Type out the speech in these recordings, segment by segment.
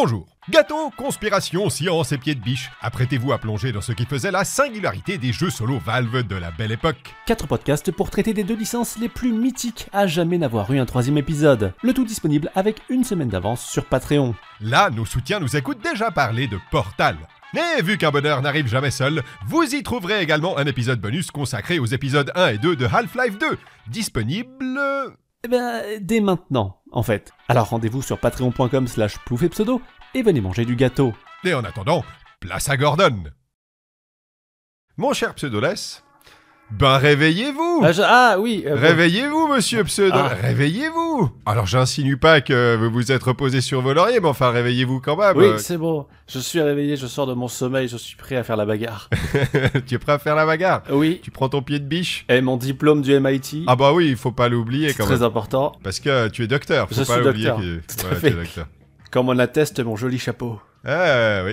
Bonjour Gâteau, conspiration, science et pieds de biche, apprêtez-vous à plonger dans ce qui faisait la singularité des jeux solo Valve de la belle époque. Quatre podcasts pour traiter des deux licences les plus mythiques à jamais n'avoir eu un troisième épisode. Le tout disponible avec une semaine d'avance sur Patreon. Là, nos soutiens nous écoutent déjà parler de Portal. Mais vu qu'un bonheur n'arrive jamais seul, vous y trouverez également un épisode bonus consacré aux épisodes 1 et 2 de Half-Life 2, disponible... Eh ben, dès maintenant en fait. Alors rendez-vous sur patreon.com slash plouf pseudo et venez manger du gâteau. Et en attendant, place à Gordon Mon cher Pseudoless, ben réveillez-vous Ah, ah oui euh, Réveillez-vous, monsieur ah. Pseudo ah. Réveillez-vous Alors j'insinue pas que vous vous êtes reposé sur vos lauriers, mais enfin réveillez-vous quand même Oui, c'est bon. Je suis réveillé, je sors de mon sommeil, je suis prêt à faire la bagarre. Tu es prêt à faire la bagarre oui. Tu prends ton pied de biche Et mon diplôme du MIT, Ah bah oui, il faut pas l'oublier quand même. très important, Parce que tu es docteur, faut Je pas l'oublier. tu es docteur. comme on atteste mon joli chapeau. Ah oui.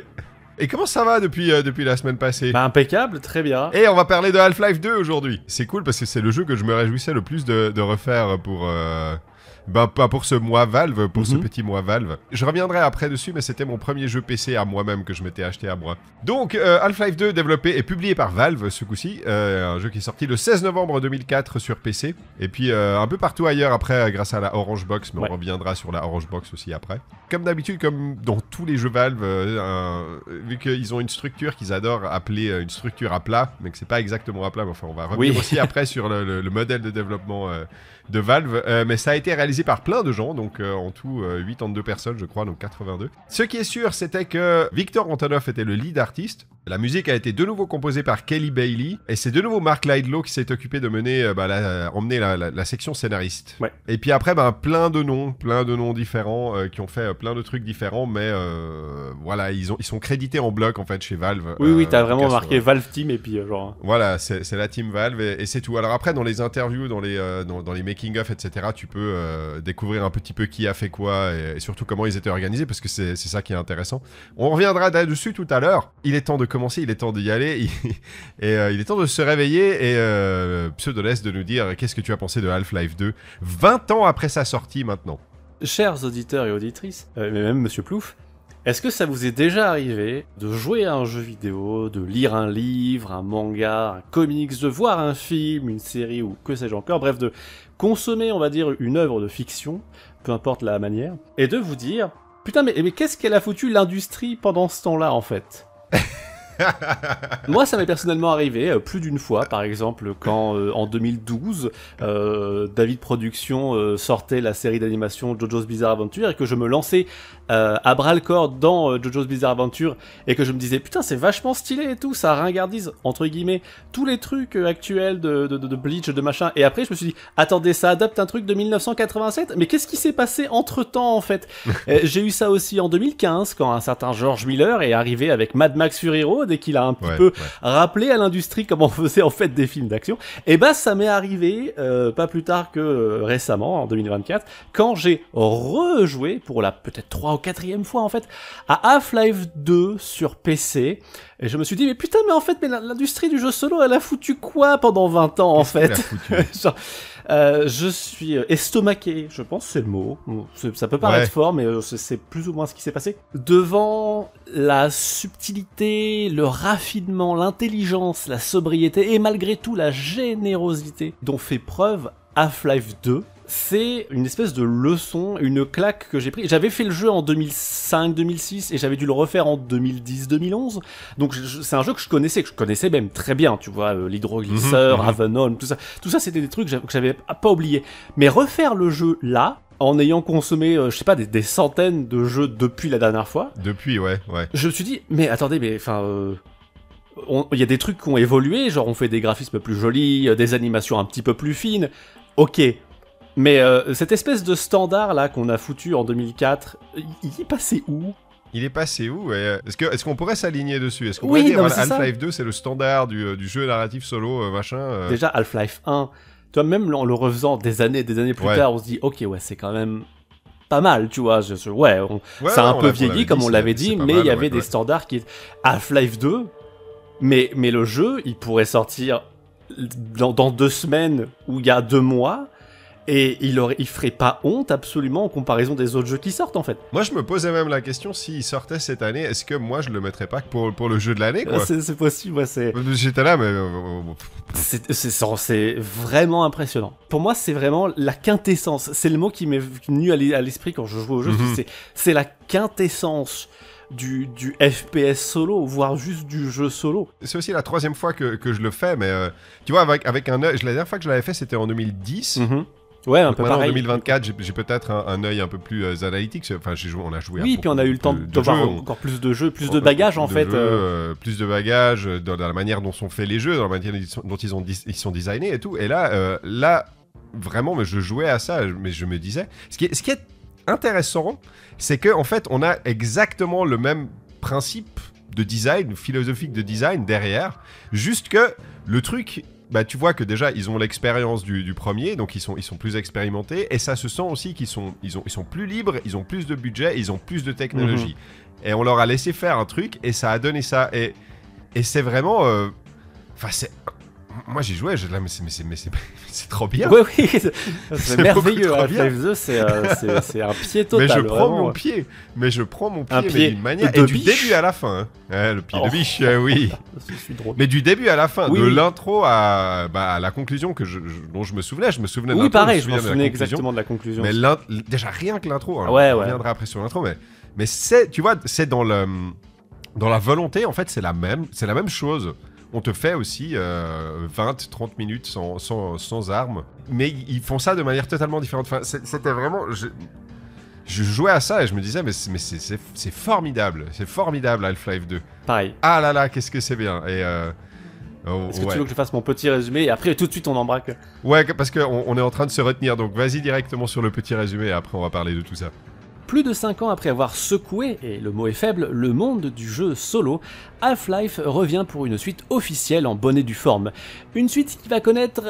Et comment ça va depuis, euh, depuis la semaine passée Bah impeccable, très bien. Et on va parler de Half-Life 2 aujourd'hui. C'est cool parce que c'est le jeu que je me réjouissais le plus de, refaire pour... Euh, bah, pas pour ce mois Valve, pour ce mhm. petit mois Valve. Je reviendrai après dessus, mais c'était mon premier jeu PC à moi-même que je m'étais acheté à moi. Donc, euh, Half-Life 2, développé et publié par Valve ce coup-ci, euh, un jeu qui est sorti le 16 novembre 2004 sur PC, et puis euh, un peu partout ailleurs après, euh, grâce à la Orange Box, mais on reviendra sur la Orange Box aussi après. Comme d'habitude, comme dans tous les jeux Valve, vu qu'ils ont une structure qu'ils adorent appeler une structure à plat, mais que c'est pas exactement à plat, mais enfin, on va revenir aussi après sur le modèle de développement de Valve. Euh, mais ça a été réalisé par plein de gens, donc euh, en tout 82 euh, personnes, je crois, donc 82. Ce qui est sûr, c'était que Victor Antonov était le lead artiste. La musique a été de nouveau composée par Kelly Bailey, et c'est de nouveau Mark Lidlow qui s'est occupé de mener, bah, la, emmener la, section scénariste. Et puis après, ben plein de noms, plein de noms différents qui ont fait plein de trucs différents, mais voilà, ils, ont, ils sont crédités en bloc en fait chez Valve. Oui, oui, t'as vraiment marqué Valve Team et puis genre. Hein. Voilà, c'est la team Valve et, c'est tout. Alors après, dans les interviews, dans les, dans, dans les King of etc., tu peux euh, découvrir un petit peu qui a fait quoi et, surtout comment ils étaient organisés parce que c'est ça qui est intéressant. On reviendra là-dessus tout à l'heure. Il est temps de commencer, il est temps d'y aller et euh, il est temps de se réveiller et Pseudo Pseudoless de nous dire qu'est-ce que tu as pensé de Half-Life 2 20 ans après sa sortie maintenant. Chers auditeurs et auditrices, euh, mais même Monsieur Plouf, est-ce que ça vous est déjà arrivé de jouer à un jeu vidéo, de lire un livre, un manga, un comics, de voir un film, une série ou que sais-je encore, bref, de consommer, on va dire, une œuvre de fiction, peu importe la manière, et de vous dire, putain, mais, mais qu'est-ce qu'elle a foutu l'industrie pendant ce temps-là, en fait Moi, ça m'est personnellement arrivé euh, plus d'une fois, par exemple, quand euh, en 2012, euh, David Productions sortait la série d'animation JoJo's Bizarre Adventure et que je me lançais à bras le corps dans JoJo's Bizarre Adventure et que je me disais putain, c'est vachement stylé et tout, ça ringardise entre guillemets tous les trucs actuels de, de, de, de, Bleach, de machin. Et après, je me suis dit attendez, ça adapte un truc de 1987, mais qu'est-ce qui s'est passé entre temps en fait J'ai eu ça aussi en 2015 quand un certain George Miller est arrivé avec Mad Max Fury Road et qu'il a un petit peu rappelé à l'industrie comment on faisait en fait des films d'action. Et eh ben ça m'est arrivé euh, pas plus tard que euh, récemment, en 2024, quand j'ai rejoué pour la peut-être trois ou quatrième fois en fait à Half-Life 2 sur PC. Et je me suis dit, mais putain, mais en fait, mais l'industrie du jeu solo, elle a foutu quoi pendant 20 ans, en fait Euh, je suis euh, estomaqué, je pense c'est le mot. Ça peut paraître fort, mais euh, c'est plus ou moins ce qui s'est passé. Devant la subtilité, le raffinement, l'intelligence, la sobriété et malgré tout la générosité dont fait preuve Half-Life 2 c'est une espèce de leçon, une claque que j'ai pris. J'avais fait le jeu en 2005-2006 et j'avais dû le refaire en 2010-2011. Donc c'est un jeu que je connaissais, que je connaissais même très bien, tu vois, euh, l'hydroglisseur, mmh, tout ça. Tout ça, c'était des trucs que j'avais pas oublié. Mais refaire le jeu là, en ayant consommé, euh, je sais pas, des, centaines de jeux depuis la dernière fois. Depuis, ouais, ouais. Je me suis dit, mais attendez, mais enfin. Euh, il y a des trucs qui ont évolué, genre on fait des graphismes plus jolis, des animations un petit peu plus fines. Ok, mais euh, cette espèce de standard là qu'on a foutu en 2004, il est passé où il est passé où euh, Est-ce qu'on est pourrait s'aligner dessus Est-ce qu'on oui, pourrait dire Half-Life 2 c'est le standard du, euh, jeu narratif solo machin Déjà Half-Life 1, toi même en le refaisant des années des années plus tard, on se dit ok ouais c'est quand même pas mal, tu vois. Je, ouais, ça a un peu vieilli comme on l'avait dit, mais il y avait des standards qui Half-Life 2, mais mais le jeu il pourrait sortir dans, dans deux semaines ou il y a deux mois et il, il ferait pas honte absolument en comparaison des autres jeux qui sortent en fait. Moi je me posais même la question s'il sortait cette année, est-ce que moi je le mettrais pas pour, pour le jeu de l'année quoi C'est possible, moi, c'est. Euh, j'étais là, mais. Euh, c'est vraiment impressionnant. Pour moi, c'est vraiment la quintessence. C'est le mot qui m'est venu à l'esprit quand je joue au jeu. Mm-hmm. C'est la quintessence. Du, FPS solo, voire juste du jeu solo. C'est aussi la troisième fois que, je le fais, mais euh, tu vois, avec, un la dernière fois que je l'avais fait, c'était en 2010. Ouais, un peu pareil. En 2024, j'ai peut-être un, œil un peu plus euh, analytique. Enfin, joué, on a joué. Oui, puis on a eu le temps de, voir encore plus de jeux, plus de bagages en fait. Euh. Euh, plus de bagages dans, la manière dont sont faits les jeux, dans la manière dont ils, sont designés et tout. Et là, là, vraiment, je jouais à ça, mais je me disais, ce qui est, ce qui est intéressant, c'est que en fait, on a exactement le même principe de design, philosophique de design derrière, juste que le truc bah, tu vois que déjà ils ont l'expérience du, premier, donc ils sont, ils sont plus expérimentés, et ça se sent aussi qu'ils sont, ils ils sont plus libres, ils ont plus de budget, ils ont plus de technologie. Mhm. Et on leur a laissé faire un truc, et ça a donné ça. Et, et c'est vraiment... Euh, enfin, c'est moi j'ai joué, je, là, mais c'est trop bien. Oui, oui, c'est merveilleux. half euh, c'est un pied total. Mais je prends mon pied, mais je prends mon pied, pied d'une manière. De et biche. du début à la fin. Ouais, hein. eh, le pied de oh. biche, eh oui. Mais du début à la fin, de l'intro à, bah, à, la conclusion que je, dont je me souvenais. Je me souvenais Oui, pareil, je me souvenais, je exactement de la conclusion. Mais déjà rien que l'intro. Ouais, hein. ah ouais. On reviendra après sur l'intro, mais, mais c'est, tu vois, c'est dans, le, dans la volonté, en fait, c'est la même, c'est la même chose on te fait aussi 20, euh, 30 minutes sans, sans, sans armes. Mais ils font ça de manière totalement différente. Enfin, c'était vraiment. Je, jouais à ça et je me disais, mais c'est formidable. C'est formidable, Half-Life 2. Pareil. Ah là là, qu'est-ce que c'est bien. Euh, oh, Est-ce que tu veux que je fasse mon petit résumé et après tout de suite on embraque Ouais, parce qu'on on est en train de se retenir, donc vas-y directement sur le petit résumé et après on va parler de tout ça. Plus de 5 ans après avoir secoué, et le mot est faible, le monde du jeu solo, Half-Life revient pour une suite officielle en bonnet du forme. Une suite qui va connaître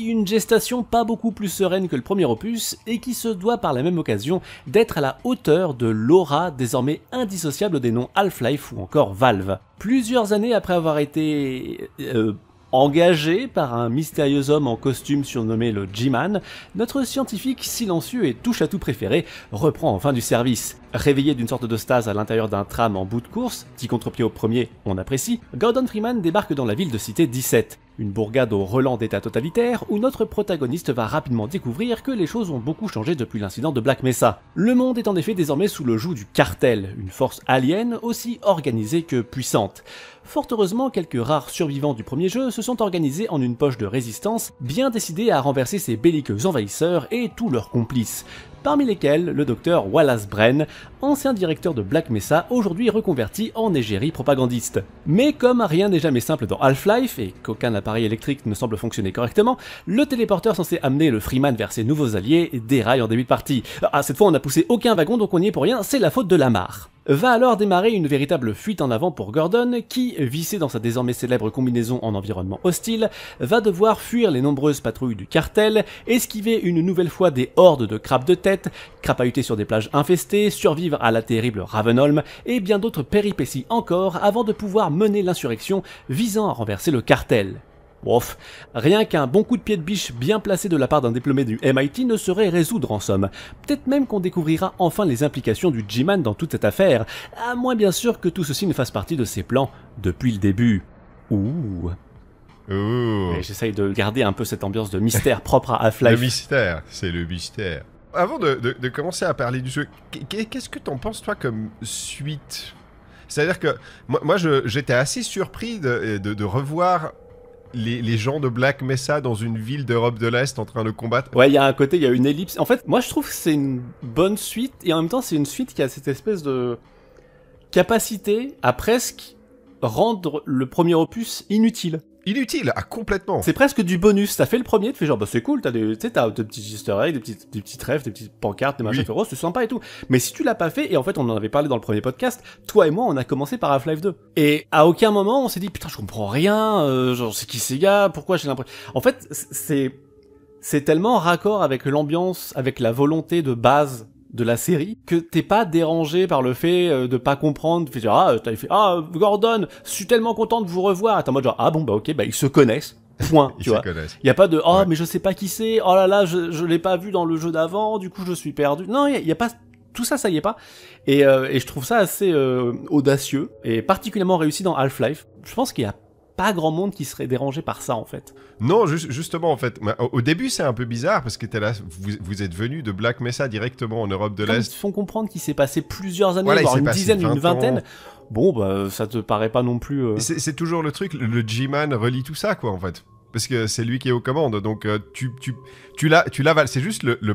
une gestation pas beaucoup plus sereine que le premier opus, et qui se doit par la même occasion d'être à la hauteur de l'aura désormais indissociable des noms Half-Life ou encore Valve. Plusieurs années après avoir été euh, Engagé par un mystérieux homme en costume surnommé le G-Man, notre scientifique silencieux et touche à tout préféré reprend enfin du service. Réveillé d'une sorte de stase à l'intérieur d'un tram en bout de course, petit contre-pied au premier, on apprécie, Gordon Freeman débarque dans la ville de Cité 17. Une bourgade au relent d'état totalitaire où notre protagoniste va rapidement découvrir que les choses ont beaucoup changé depuis l'incident de Black Mesa. Le monde est en effet désormais sous le joug du cartel, une force alien aussi organisée que puissante. Fort heureusement, quelques rares survivants du premier jeu se sont organisés en une poche de résistance, bien décidés à renverser ces belliqueux envahisseurs et tous leurs complices parmi lesquels le docteur Wallace Bren, ancien directeur de Black Mesa, aujourd'hui reconverti en égérie propagandiste. Mais comme rien n'est jamais simple dans Half-Life et qu'aucun appareil électrique ne semble fonctionner correctement, le téléporteur censé amener le Freeman vers ses nouveaux alliés déraille en début de partie. Ah, cette fois on n'a poussé aucun wagon donc on y est pour rien, c'est la faute de Lamar. Va alors démarrer une véritable fuite en avant pour Gordon, qui, vissé dans sa désormais célèbre combinaison en environnement hostile, va devoir fuir les nombreuses patrouilles du cartel, esquiver une nouvelle fois des hordes de crabes de tête, crapahuter sur des plages infestées, survivre à la terrible Ravenholm, et bien d'autres péripéties encore avant de pouvoir mener l'insurrection visant à renverser le cartel. Ouf. Rien qu'un bon coup de pied de biche bien placé de la part d'un diplômé du MIT ne saurait résoudre en somme. Peut-être même qu'on découvrira enfin les implications du G-Man dans toute cette affaire, à moins bien sûr que tout ceci ne fasse partie de ses plans depuis le début. Ouh. Ouh. J'essaye de garder un peu cette ambiance de mystère propre à Half-Life. Le mystère, c'est le mystère. Avant de, commencer à parler du jeu, qu'est-ce que t'en penses toi comme suite c'est-à-dire que moi, j'étais assez surpris de revoir les, gens de Black Mesa dans une ville d'Europe de l'Est en train de combattre. Ouais, il y a un côté, il y a une ellipse. En fait, moi je trouve que c'est une bonne suite et en même temps c'est une suite qui a cette espèce de capacité à presque rendre le premier opus inutile inutile, à ah, complètement. C'est presque du bonus. t'as fait le premier, tu fais genre, bah c'est cool, t'as des, t'as des petits easter eggs, des petites, des petites rêves, des petites pancartes, des machins, féroces, tu oh, c'est sympa et tout. Mais si tu l'as pas fait, et en fait, on en avait parlé dans le premier podcast, toi et moi, on a commencé par Half-Life 2. Et à aucun moment, on s'est dit, putain, je comprends rien, euh, genre, c'est qui ces gars, pourquoi j'ai l'impression. En fait, c'est, c'est tellement raccord avec l'ambiance, avec la volonté de base de la série que t'es pas dérangé par le fait euh, de pas comprendre fait genre, ah euh, t'avais fait ah Gordon je suis tellement content de vous revoir t'es en mode genre ah bon bah ok bah ils se connaissent point ils tu se vois il y a pas de oh mais je sais pas qui c'est oh là là je, je l'ai pas vu dans le jeu d'avant du coup je suis perdu non il y, a pas tout ça, ça y est pas. Et, euh, et je trouve ça assez audacieux et particulièrement réussi dans Half-Life. Je pense qu'il y a pas grand monde qui serait dérangé par ça en fait. Non, justement en fait, au début c'est un peu bizarre parce que es là, vous, êtes venu de Black Mesa directement en Europe de l'Est. Ils te font comprendre qu'il s'est passé plusieurs années, voire une dizaine, une vingtaine. Bon, bah ça te paraît pas non plus. Euh, c'est toujours le truc, le G-Man relie tout ça quoi en fait. Parce que c'est lui qui est aux commandes, donc euh, tu, tu, tu l'as, c'est juste le, le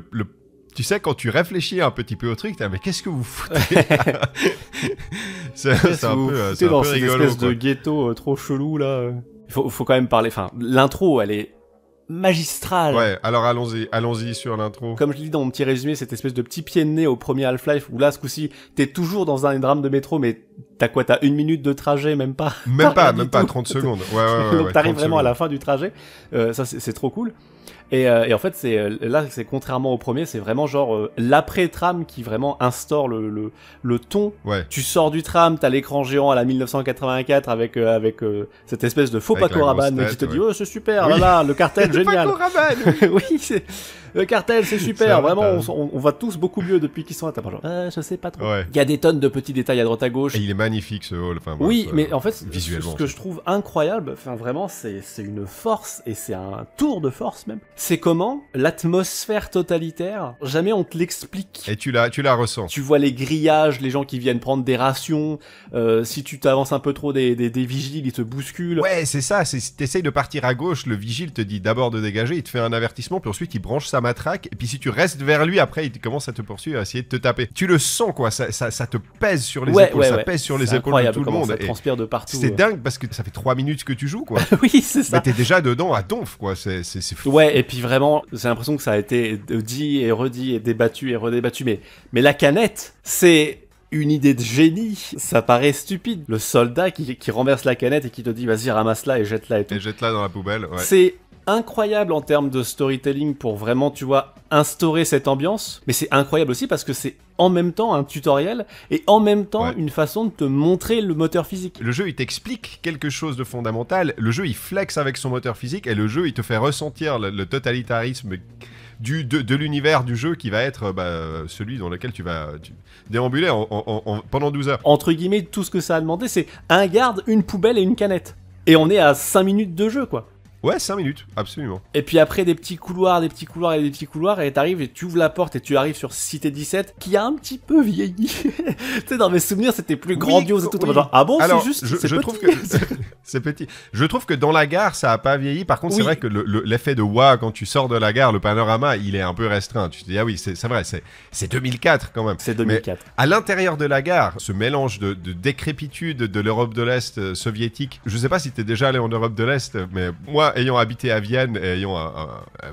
tu sais, quand tu réfléchis un petit peu au truc, mais qu'est-ce que vous foutez C'est un, peu, foutez un peu rigolo. espèce de ghetto euh, trop chelou là. Euh. Il faut, quand même parler. Enfin, l'intro, elle est magistrale. Ouais, alors allons-y, allons-y sur l'intro. Comme je l'ai dans mon petit résumé, cette espèce de petit pied de nez au premier Half-Life, où là, ce coup-ci, t'es toujours dans un drame de métro, mais t'as quoi, t'as une minute de trajet, même pas Même pas, même pas, 30 secondes. Ouais, ouais, ouais, Donc t'arrives vraiment à la fin du trajet, euh, ça c'est trop cool. Et, euh, et en fait, c'est euh, là, c'est contrairement au premier, c'est vraiment genre euh, l'après-tram qui vraiment instaure le, le, ton. Ouais. Tu sors du tram, t'as l'écran géant à la 1984 avec, avec cette espèce de faux Paco Rabanne qui te dis dit Oh, c'est super, là, là, le cartel, génial. oui, le cartel, c'est super. Vraiment, on, on, va tous beaucoup mieux depuis qu'ils sont à ta euh, je sais pas trop. Il y a des tonnes de petits détails à droite à gauche. Et il est magnifique ce hall. Enfin, oui, mais en fait, ce que je trouve incroyable, enfin vraiment, c'est une force et c'est un tour de force même. C'est comment L'atmosphère totalitaire, jamais on te l'explique. Et tu la, tu la ressens. Tu vois les grillages, les gens qui viennent prendre des rations, euh, si tu t'avances un peu trop des, des, vigiles, ils te bousculent. Ouais, c'est ça, c'est si t'essayes de partir à gauche, le vigile te dit d'abord de dégager, il te fait un avertissement, puis ensuite il branche sa matraque, et puis si tu restes vers lui, après il commence à te poursuivre, à essayer de te taper. Tu le sens quoi, ça, ça, te pèse sur les épaules, ça pèse sur les épaules de tout le monde. Ça transpire de partout. C'est dingue parce que ça fait trois minutes que tu joues quoi. oui, c'est ça. Mais t'es déjà dedans à donf quoi, c'est fou. Ouais, puis vraiment, j'ai l'impression que ça a été dit et redit et débattu et redébattu. Mais, mais la canette, c'est une idée de génie. Ça paraît stupide. Le soldat qui, renverse la canette et qui te dit vas-y ramasse-la et jette-la et jette-la dans la poubelle. C'est incroyable en termes de storytelling pour vraiment, tu vois, instaurer cette ambiance. Mais c'est incroyable aussi parce que c'est en même temps un tutoriel et en même temps une façon de te montrer le moteur physique. Le jeu, il t'explique quelque chose de fondamental. Le jeu, il flex avec son moteur physique et le jeu, il te fait ressentir le, totalitarisme du, de, l'univers du jeu qui va être euh, bah, celui dans lequel tu vas déambuler pendant 12 heures. Entre guillemets, tout ce que ça a demandé, c'est un garde, une poubelle et une canette. Et on est à 5 minutes de jeu, quoi. Ouais, 5 minutes, absolument. Et puis après, des petits couloirs, des petits couloirs et des petits couloirs, et t'arrives et tu ouvres la porte et tu arrives sur Cité 17, qui a un petit peu vieilli. tu sais, dans mes souvenirs, c'était plus grandiose tout. ah bon, c'est juste. Je, trouve que c'est petit. Je trouve que dans la gare, ça a pas vieilli. Par contre, c'est vrai que l'effet de waouh, quand tu sors de la gare, le panorama, il est un peu restreint. Tu te dis, ah oui, c'est vrai, c'est 2004 quand même. C'est 2004. Mais à l'intérieur de la gare, ce mélange de, de décrépitude de l'Europe de l'Est euh, soviétique, je sais pas si t'es déjà allé en Europe de l'Est, mais moi, ayant habité à Vienne, et ayant un,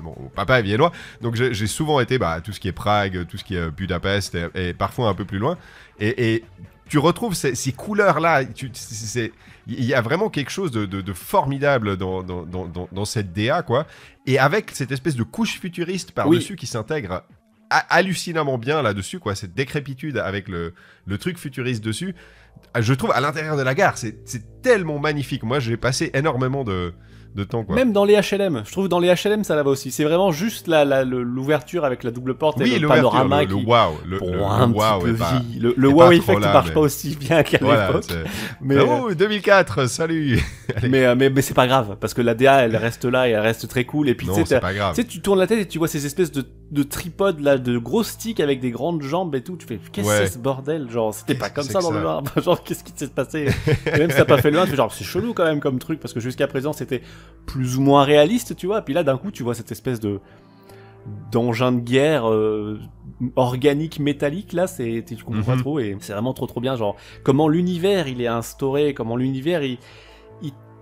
mon papa est viennois, donc j'ai souvent été bah, tout ce qui est Prague, tout ce qui est euh, Budapest, et, parfois un peu plus loin. Et, tu retrouves ces, couleurs-là. Il y a vraiment quelque chose de, formidable dans, dans, cette DA, quoi. Et avec cette espèce de couche futuriste par-dessus qui s'intègre hallucinamment bien là-dessus, quoi. Cette décrépitude avec le, le, truc futuriste dessus. Je trouve à l'intérieur de la gare, c'est tellement magnifique. Moi, j'ai passé énormément de, de temps. Quoi. Même dans les HLM, je trouve dans les HLM ça va aussi. C'est vraiment juste l'ouverture avec la double porte et le panorama qui, le wow, le, un wow petit peu Le, wow effect marche pas aussi bien qu'à l'époque. Mais 2004, salut. mais euh, mais, mais c'est pas grave parce que la DA elle reste là et elle reste très cool et puis tu pas grave. tu tournes la tête et tu vois ces espèces de de tripode là, de gros stick avec des grandes jambes et tout. Tu fais qu'est-ce que c'est ce bordel Genre c'était pas comme ça dans le noir, genre qu'est-ce qui s'est passé Même si t'as pas fait loin, genre c'est chelou quand même comme truc parce que jusqu'à présent c'était plus ou moins réaliste, tu vois. Puis là d'un coup tu vois cette espèce de d'engin de guerre euh, organique métallique là c'est tu comprends mm-hmm. pas trop et c'est vraiment trop trop bien genre comment l'univers il est instauré comment l'univers il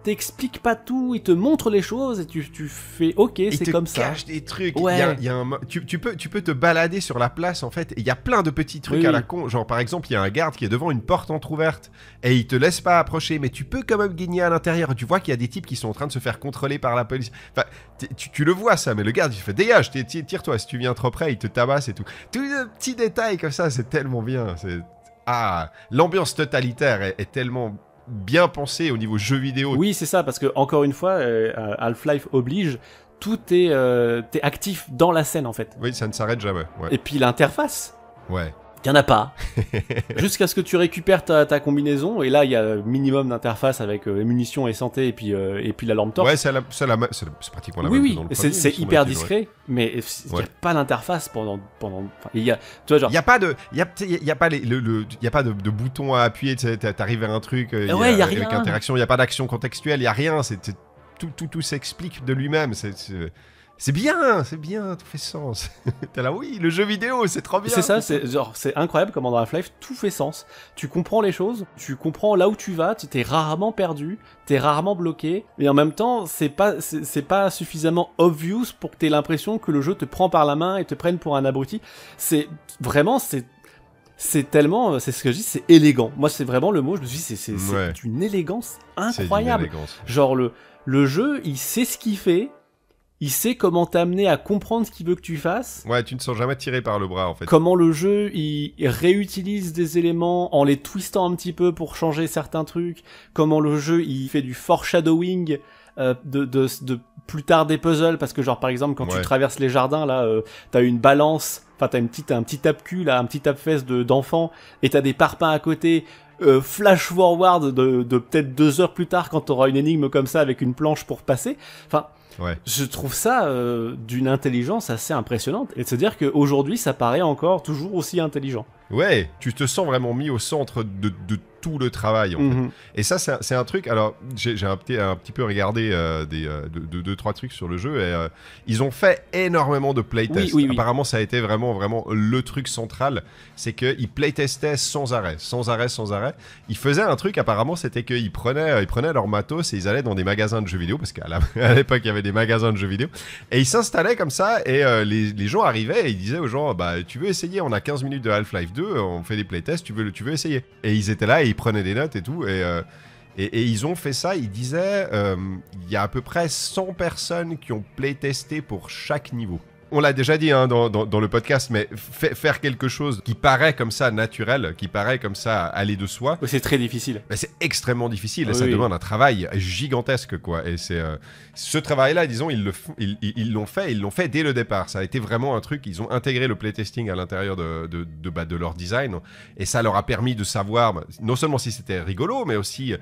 t'explique pas tout, il te montre les choses et tu, tu fais ok, c'est comme ça. Il te cache des trucs. Ouais. Y un, tu, peux, tu peux te balader sur la place en fait. Il y a plein de petits trucs à la con. Genre par exemple, il y a un garde qui est devant une porte entrouverte et il te laisse pas approcher, mais tu peux quand même gagner à l'intérieur. Tu vois qu'il y a des types qui sont en train de se faire contrôler par la police. Enfin, tu, le vois ça, mais le garde il fait dégage, tire-toi si tu viens trop près, il te tabasse et tout. Tous les petits détails comme ça, c'est tellement bien. c'est... Ah, l'ambiance totalitaire est tellement bien pensé au niveau jeu vidéo. Oui, c'est ça, parce que encore une fois, euh, euh, Half-Life oblige, tout est, euh, actif dans la scène en fait. Oui, ça ne s'arrête jamais. Et puis l'interface. Ouais il en a pas. Jusqu'à ce que tu récupères ta, combinaison, et là, il y a minimum d'interface avec euh, les munitions et santé, et puis, euh, et puis la lampe torche. Ouais, c'est la, la, pratiquement la même oui. C'est hyper discret, mais il n'y a pas d'interface pendant... pendant il y Il n'y a pas de, il a, y a pas les, y a pas de, bouton à appuyer, tu arrives un truc, euh, ouais, avec interaction, il n'y a pas d'action contextuelle, il n'y a rien, c'est tout, tout, tout s'explique de lui-même. C'est c'est bien, c'est bien, tout fait sens. T'es là, oui, le jeu vidéo, c'est trop bien. C'est ça, c'est c'est incroyable comment dans Half-Life tout fait sens. Tu comprends les choses, tu comprends là où tu vas, tu t'es rarement perdu, t'es rarement bloqué, mais en même temps, c'est pas, c'est pas suffisamment obvious pour que t'aies l'impression que le jeu te prend par la main et te prenne pour un abruti. C'est vraiment, c'est c'est tellement, c'est ce que je dis, c'est élégant. Moi, c'est vraiment le mot, je me suis dit, c'est une élégance incroyable. Genre, le, le jeu, il sait ce qu'il fait, il sait comment t'amener à comprendre ce qu'il veut que tu fasses. Ouais, tu ne sens jamais tiré par le bras en fait. Comment le jeu il, réutilise des éléments en les twistant un petit peu pour changer certains trucs. Comment le jeu il fait du foreshadowing euh, de, de, de, plus tard des puzzles parce que genre par exemple quand tu traverses les jardins là, euh, t'as une balance, enfin t'as une petite un petit tape cul là, un petit tape fesse de d'enfant et t'as des parpaings à côté. Euh, flash forward de, de peut-être deux heures plus tard quand t'auras une énigme comme ça avec une planche pour passer. Enfin, je trouve ça euh, d'une intelligence assez impressionnante et de se dire qu'aujourd'hui ça paraît encore toujours aussi intelligent. Ouais, tu te sens vraiment mis au centre de, de tout le travail. Mhm. Et ça, c'est un, truc. Alors, j'ai, un, petit, un petit peu regardé euh, des, euh, deux, trois trucs sur le jeu et euh, ils ont fait énormément de playtests. Apparemment, ça a été vraiment, vraiment le truc central. C'est qu'ils playtestaient sans arrêt, sans arrêt, sans arrêt. Ils faisaient un truc, apparemment, c'était qu'ils prenaient, ils prenaient leur matos et ils allaient dans des magasins de jeux vidéo parce qu'à l'époque, il y avait des magasins de jeux vidéo et ils s'installaient comme ça et les, les, gens arrivaient et ils disaient aux gens bah, tu veux essayer, on a 15 minutes de Half-Life 2, on fait des playtests, tu veux, tu veux essayer. Et ils étaient là et prenaient des notes et tout. Et, euh, et, et, ils ont fait ça. Ils disaient, euh, il y a à peu près 100 personnes qui ont playtesté pour chaque niveau on l'a déjà dit hein, dans, le podcast, mais faire quelque chose qui paraît comme ça naturel, qui paraît comme ça aller de soi. C'est très difficile. c'est extrêmement difficile ah ça demande un travail gigantesque, quoi. Et c'est euh, ce travail-là, disons, ils l'ont fait, ils l'ont fait dès le départ. Ça a été vraiment un truc. Ils ont intégré le playtesting à l'intérieur de, de, bah, leur design et ça leur a permis de savoir non seulement si c'était rigolo, mais aussi euh,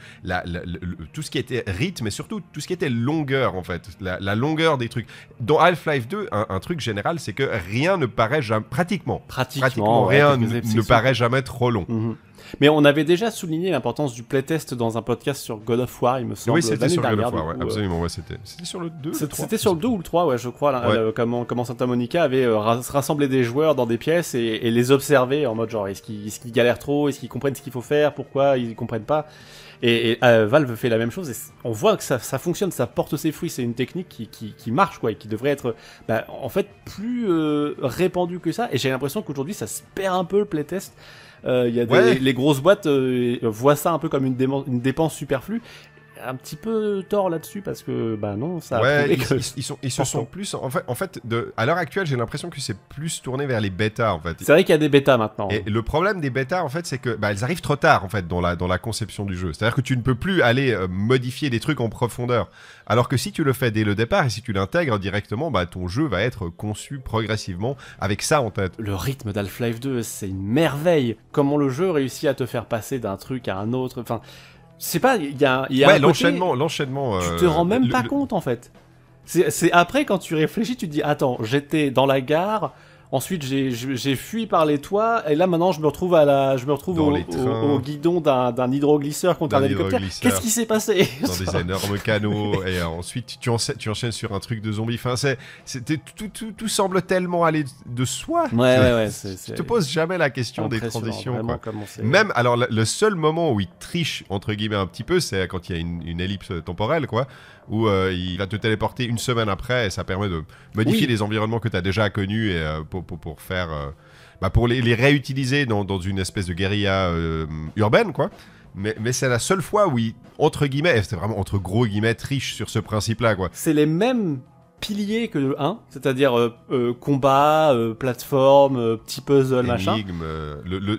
tout ce qui était rythme et surtout tout ce qui était longueur, en fait, la, longueur des trucs. Dans Half-Life 2, un truc général, c'est que rien ne paraît jamais, pratiquement, pratiquement, rien ne, paraît jamais trop long. Mhm. Mais on avait déjà souligné l'importance du playtest dans un podcast sur God of War, il me semble. Oui, c'était sur God of War, euh, absolument. Ouais, c'était sur le 2 C'était sur le ou le 3, ouais, je crois. Euh, comment, comment, Santa Monica avait euh, rassemblé des joueurs dans des pièces et, les observer en mode genre, est-ce qu'ils galèrent trop Est-ce qu'ils comprennent ce qu'il faut faire Pourquoi ils comprennent pas et, euh, Valve fait la même chose. Et on voit que ça, fonctionne, ça porte ses fruits. C'est une technique qui, marche, quoi, et qui devrait être, bah, en fait, plus euh, répandue que ça. Et j'ai l'impression qu'aujourd'hui, ça se perd un peu le playtest. Euh, les, grosses boîtes voient ça un peu comme une dépense superflue un petit peu tort là-dessus parce que bah non, ça. Ouais, ils, sont, se sont plus en fait, de, à l'heure actuelle, j'ai l'impression que c'est plus tourné vers les bêtas en fait. C'est vrai qu'il y a des bêtas maintenant. Et hein. le problème des bêtas en fait, c'est que bah, elles arrivent trop tard en fait dans la conception du jeu. C'est-à-dire que tu ne peux plus aller euh, modifier des trucs en profondeur. Alors que si tu le fais dès le départ et si tu l'intègres directement, bah ton jeu va être conçu progressivement avec ça en tête. Le rythme d'Half-Life 2, c'est une merveille. Comment le jeu réussit à te faire passer d'un truc à un autre. Enfin, c'est pas, il y a, ouais, l'enchaînement, tu euh, te rends même pas compte en fait. C'est après quand tu réfléchis, tu te dis attends, j'étais dans la gare, Ensuite, j'ai fui par les toits, et là maintenant, je me retrouve à la, je me retrouve au, guidon d'un hydroglisseur contre un hélicoptère. Qu'est-ce qui s'est passé Dans des énormes canaux, et euh, ensuite tu, enchaînes, tu enchaînes sur un truc de zombie. Enfin, tout, tout, semble tellement aller de soi. Ouais, ouais, ouais. Tu te poses jamais la question des transitions. Même, alors, le seul moment où il triche entre guillemets un petit peu, c'est quand il y a une, une ellipse temporelle, quoi où euh, il va te téléporter une semaine après et ça permet de modifier les environnements que tu as déjà connus et, euh, pour, faire. Euh, bah pour les, réutiliser dans, une espèce de guérilla urbaine, quoi. Mais, mais c'est la seule fois où il, entre guillemets, c'est vraiment entre gros guillemets, triche sur ce principe-là, quoi. C'est les mêmes pilier que le 1, c'est-à-dire euh, euh, combat, euh, plateforme, petit puzzle, machin. Le,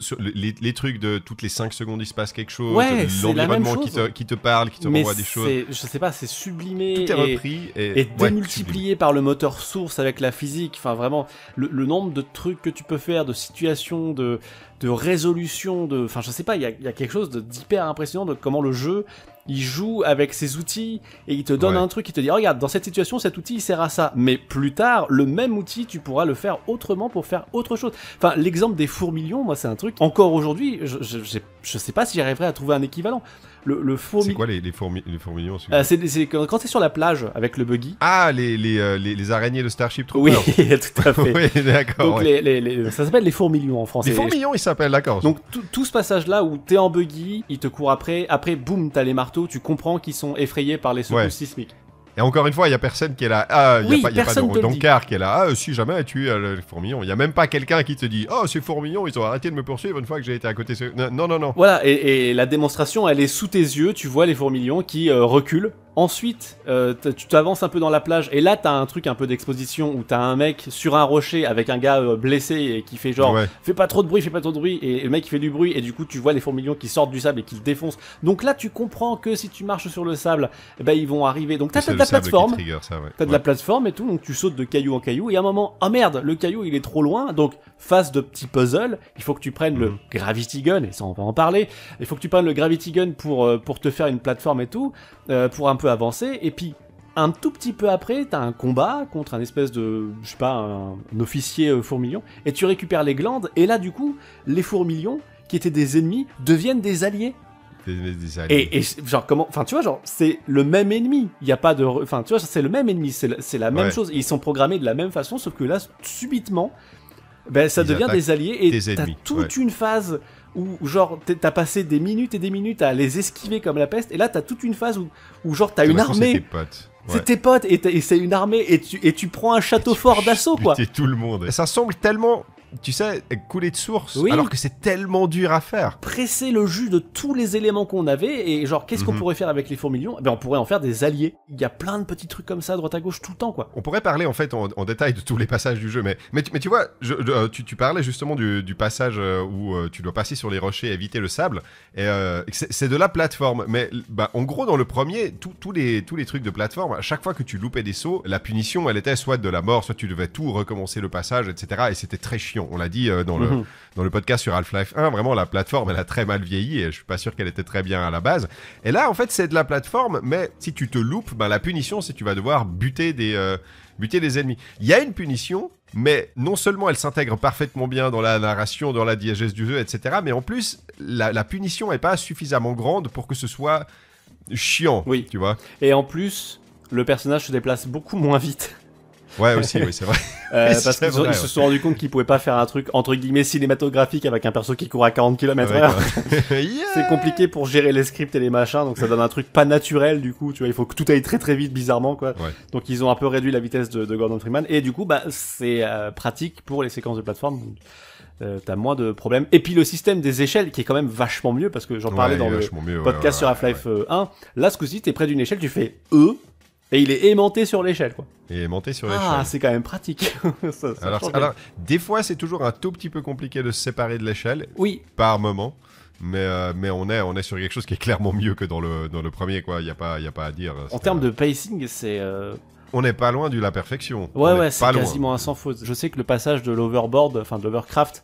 les, trucs de toutes les 5 secondes il se passe quelque chose, ouais, l'environnement qui, te parle, qui te renvoie des choses. Je sais pas, c'est sublimé. Tout est repris et, démultiplié par le moteur source avec la physique. Enfin, vraiment, le, nombre de trucs que tu peux faire, de situations, de, de résolution, de, enfin je sais pas, il y a, quelque chose d'hyper impressionnant de comment le jeu il joue avec ses outils et il te donne un truc, il te dit regarde dans cette situation cet outil il sert à ça, mais plus tard le même outil tu pourras le faire autrement pour faire autre chose. Enfin l'exemple des fourmillions, moi c'est un truc encore aujourd'hui, j'ai je sais pas si j'arriverai à trouver un équivalent. Le, le C'est quoi les, les, les fourmillons euh, C'est quand es sur la plage avec le buggy. Ah, les, les, euh, les araignées de Starship Troopers. Oui, tout à fait. oui, d'accord. Donc, ça s'appelle les fourmillons en français. Les fourmillons, ils s'appellent, d'accord. Donc, tout ce passage-là où t'es en buggy, ils te courent après, après, boum, t'as les marteaux, tu comprends qu'ils sont effrayés par les secousses sismiques. Et encore une fois, il n'y a personne qui est là. Ah, il n'y a, a, pas de qui est là. Ah, si jamais tu es euh, le fourmillon. Il n'y a même pas quelqu'un qui te dit Oh, ces fourmillons, ils ont arrêté de me poursuivre une fois que j'ai été à côté. Non, non, non. Voilà, et, la démonstration, elle est sous tes yeux. Tu vois les fourmillons qui euh, reculent Ensuite, euh, tu t'avances un peu dans la plage et là t'as un truc un peu d'exposition où t'as un mec sur un rocher avec un gars euh, blessé et qui fait genre ouais. fais pas trop de bruit, fais pas trop de bruit et, le mec il fait du bruit et du coup tu vois les fourmilions qui sortent du sable et qui le défoncent. Donc là tu comprends que si tu marches sur le sable, eh ben ils vont arriver. Donc t'as de la plateforme, t'as de la plateforme et tout, donc tu sautes de caillou en caillou et à un moment oh merde le caillou il est trop loin donc face de petits puzzles, il faut que tu prennes le mhm. gravity gun et ça on va en parler. Il faut que tu prennes le gravity gun pour euh, pour te faire une plateforme et tout pour un avancer, et puis un tout petit peu après, t'as un combat contre un espèce de, je sais pas, un, officier euh, fourmilion, et tu récupères les glandes, et là du coup, les fourmilions, qui étaient des ennemis, deviennent des alliés. Et, genre comment, enfin tu vois, genre c'est le même ennemi, il n'y a pas de, enfin tu vois, c'est le même ennemi, c'est la, même chose, ils sont programmés de la même façon, sauf que là, subitement, ben, ça devient des alliés et t'as toute une phase où genre t'as passé des minutes et des minutes à les esquiver comme la peste, et là t'as toute une phase où, où genre t'as une armée. C'est tes potes et, c'est une armée et tu, et tu prends un château fort d'assaut quoi. C'est tout le monde. Ça semble tellement tu sais, couler de source, alors que c'est tellement dur à faire. Presser le jus de tous les éléments qu'on avait, et genre, qu'est-ce qu'on mhm. pourrait faire avec les fourmilions eh ben, On pourrait en faire des alliés. Il y a plein de petits trucs comme ça, à droite à gauche, tout le temps, quoi. On pourrait parler, en fait, en, détail de tous les passages du jeu, mais, mais, mais tu vois, euh, tu, parlais justement du, passage euh, où euh, tu dois passer sur les rochers, éviter le sable, et c'est de la plateforme, mais bah, en gros, dans le premier, tous les, tous les trucs de plateforme, à chaque fois que tu loupais des sauts, la punition, elle était soit de la mort, soit tu devais tout recommencer le passage, etc., et c'était très chiant on, l'a dit euh, dans, le, mhm. dans le podcast sur Half-Life 1, vraiment la plateforme elle a très mal vieilli et je suis pas sûr qu'elle était très bien à la base. Et là en fait c'est de la plateforme, mais si tu te loupes, ben, la punition c'est que tu vas devoir buter des, euh, buter des ennemis. Il y a une punition, mais non seulement elle s'intègre parfaitement bien dans la narration, dans la diégèse du jeu, etc., mais en plus, la, punition n'est pas suffisamment grande pour que ce soit chiant, oui. tu vois. Et en plus, le personnage se déplace beaucoup moins vite. Ouais, aussi, oui, c'est vrai. Euh, parce qu'ils se sont rendu compte qu'ils pouvaient pas faire un truc entre guillemets cinématographique avec un perso qui court à 40 km h C'est compliqué pour gérer les scripts et les machins, donc ça donne un truc pas naturel du coup. Tu vois, il faut que tout aille très très vite bizarrement quoi. Donc ils ont un peu réduit la vitesse de, Gordon Freeman et du coup bah c'est euh, pratique pour les séquences de plateforme. Euh, t'as moins de problèmes. Et puis le système des échelles qui est quand même vachement mieux parce que j'en parlais dans le podcast sur Half-Life 1. Là, ce que tu t'es près d'une échelle, tu fais E, et il est aimanté sur l'échelle, quoi. Et aimanté sur ah, l'échelle. Ah, c'est quand même pratique. alors, alors, des fois, c'est toujours un tout petit peu compliqué de se séparer de l'échelle. Oui. Par moment. Mais, euh, mais on, est, on est sur quelque chose qui est clairement mieux que dans le, dans le premier, quoi. Il n'y a, pas, y a pas à dire. En termes de euh, pacing, c'est. Euh, on n'est pas loin de la perfection. Ouais, ouais, c'est quasiment un sans faute. Je sais que le passage de l'overboard, enfin de l'overcraft,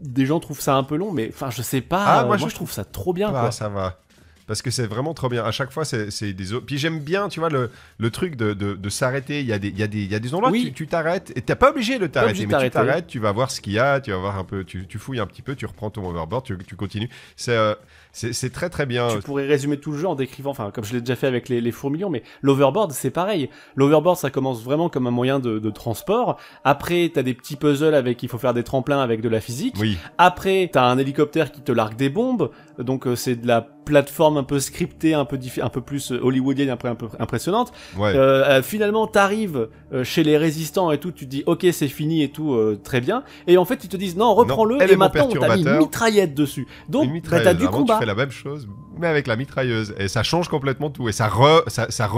des gens trouvent ça un peu long, mais enfin, je sais pas. Ah, moi, je, trouve ça trop bien. Ah, ça va parce que c'est vraiment trop bien. À chaque fois, c'est des. Puis j'aime bien, tu vois, le, le truc de, de, s'arrêter. Il y a des, il y a des, il y a des endroits où tu t'arrêtes et t'es pas obligé de t'arrêter, mais tu t'arrêtes, tu vas voir ce qu'il y a, tu vas voir un peu, tu, fouilles un petit peu, tu reprends ton overboard, tu, continues. Euh, c'est c'est très très bien. Tu pourrais résumer tout le jeu en décrivant, enfin comme je l'ai déjà fait avec les, les fourmillons, mais l'overboard c'est pareil. L'overboard ça commence vraiment comme un moyen de, de transport. Après t'as des petits puzzles avec, il faut faire des tremplins avec de la physique. Oui. Après t'as un hélicoptère qui te largue des bombes donc euh, c'est de la plateforme un peu scriptée, un peu, un peu plus euh, hollywoodienne, un peu, un impressionnante. Ouais. Euh, euh finalement, t'arrives chez les résistants et tout, tu dis ok c'est fini et tout, très bien. Et en fait ils te disent non reprends-le eh, et maintenant on t'a mis une mitraillette dessus. Donc bah, t'as du combat. Tu fais la même chose, mais avec la mitrailleuse. Et ça change complètement tout. Et ça re, ça, ça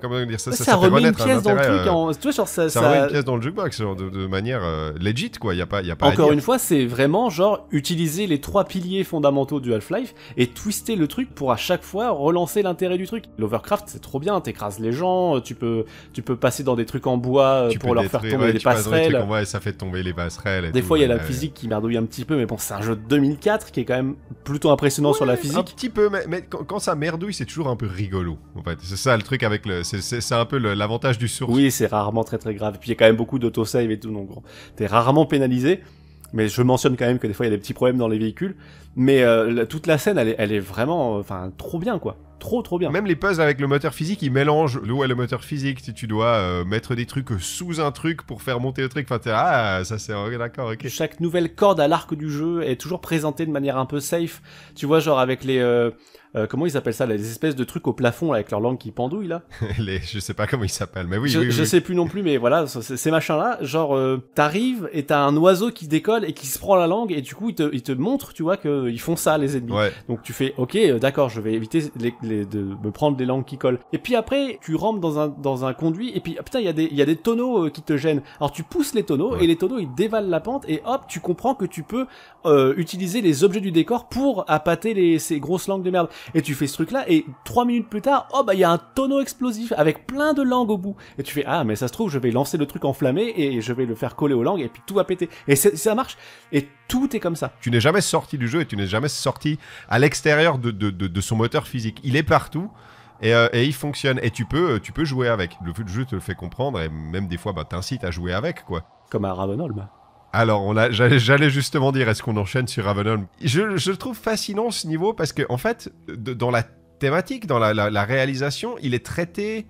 comment dire ça, ça, remet une pièce dans le truc. Tu vois, ça, remet une pièce dans le jukebox, de, manière euh, legit, quoi. Y a pas, y a pas Encore une fois, c'est vraiment genre utiliser les trois piliers fondamentaux du Half-Life et twister le truc pour à chaque fois relancer l'intérêt du truc. L'Overcraft, c'est trop bien. T'écrases les gens, euh, tu peux, tu peux passer dans des trucs en bois euh, pour leur faire tomber des passerelles. Des et ça fait tomber les passerelles. des fois, il y a la physique qui merdouille un petit peu, mais bon, c'est un jeu de 2004 qui est quand même plutôt impressionnant sur la physique. Un petit peu, mais mais quand, ça merdouille, c'est toujours un peu rigolo. En fait, c'est ça le truc avec le, c'est un peu l'avantage du source. Oui, c'est rarement très très grave. Et puis il y a quand même beaucoup d'autosave et tout, donc t'es rarement pénalisé. Mais je mentionne quand même que des fois il y a des petits problèmes dans les véhicules. Mais euh, toute la scène, elle est, elle est vraiment, enfin, trop bien quoi trop trop bien. Même les puzzles avec le moteur physique, ils mélangent l'eau et le moteur physique. tu dois euh, mettre des trucs sous un truc pour faire monter le truc, enfin, ah, ça c'est d'accord, ok. Chaque nouvelle corde à l'arc du jeu est toujours présentée de manière un peu safe. Tu vois, genre avec les. Euh, euh, comment ils appellent ça Les espèces de trucs au plafond avec leur langue qui pendouille là. je sais pas comment ils s'appellent, mais oui. Je, oui, je sais plus non plus, mais voilà, ces machins là, genre t'arrives et t'as un oiseau qui décolle et qui se prend la langue et du coup ils te, montre te montrent, tu vois, qu'ils font ça les ennemis. Donc tu fais, ok, d'accord, je vais éviter les, de me prendre des langues qui collent. Et puis après, tu rampes dans un, dans un conduit, et puis, ah, putain, il y, a des, y a des tonneaux euh, qui te gênent. Alors tu pousses les tonneaux, et les tonneaux, ils dévalent la pente, et hop, tu comprends que tu peux euh, utiliser les objets du décor pour appâter les, ces grosses langues de merde. Et tu fais ce truc-là, et trois minutes plus tard, oh bah, il y a un tonneau explosif avec plein de langues au bout. Et tu fais, ah, mais ça se trouve, je vais lancer le truc enflammé, et je vais le faire coller aux langues, et puis tout va péter. Et ça marche. Et tout est comme ça. Tu n'es jamais sorti du jeu et tu n'es jamais sorti à l'extérieur de, de, son moteur physique. Il est partout. Et, euh, il fonctionne et tu peux, euh, tu peux jouer avec. Le jeu te le fait comprendre et même des fois bah, t'incite à jouer avec quoi. Comme à Ravenholm. Alors, on a j'allais justement dire, est-ce qu'on enchaîne sur Ravenholm je, je, trouve fascinant ce niveau parce que, en fait, dans la thématique, dans la réalisation, il est traité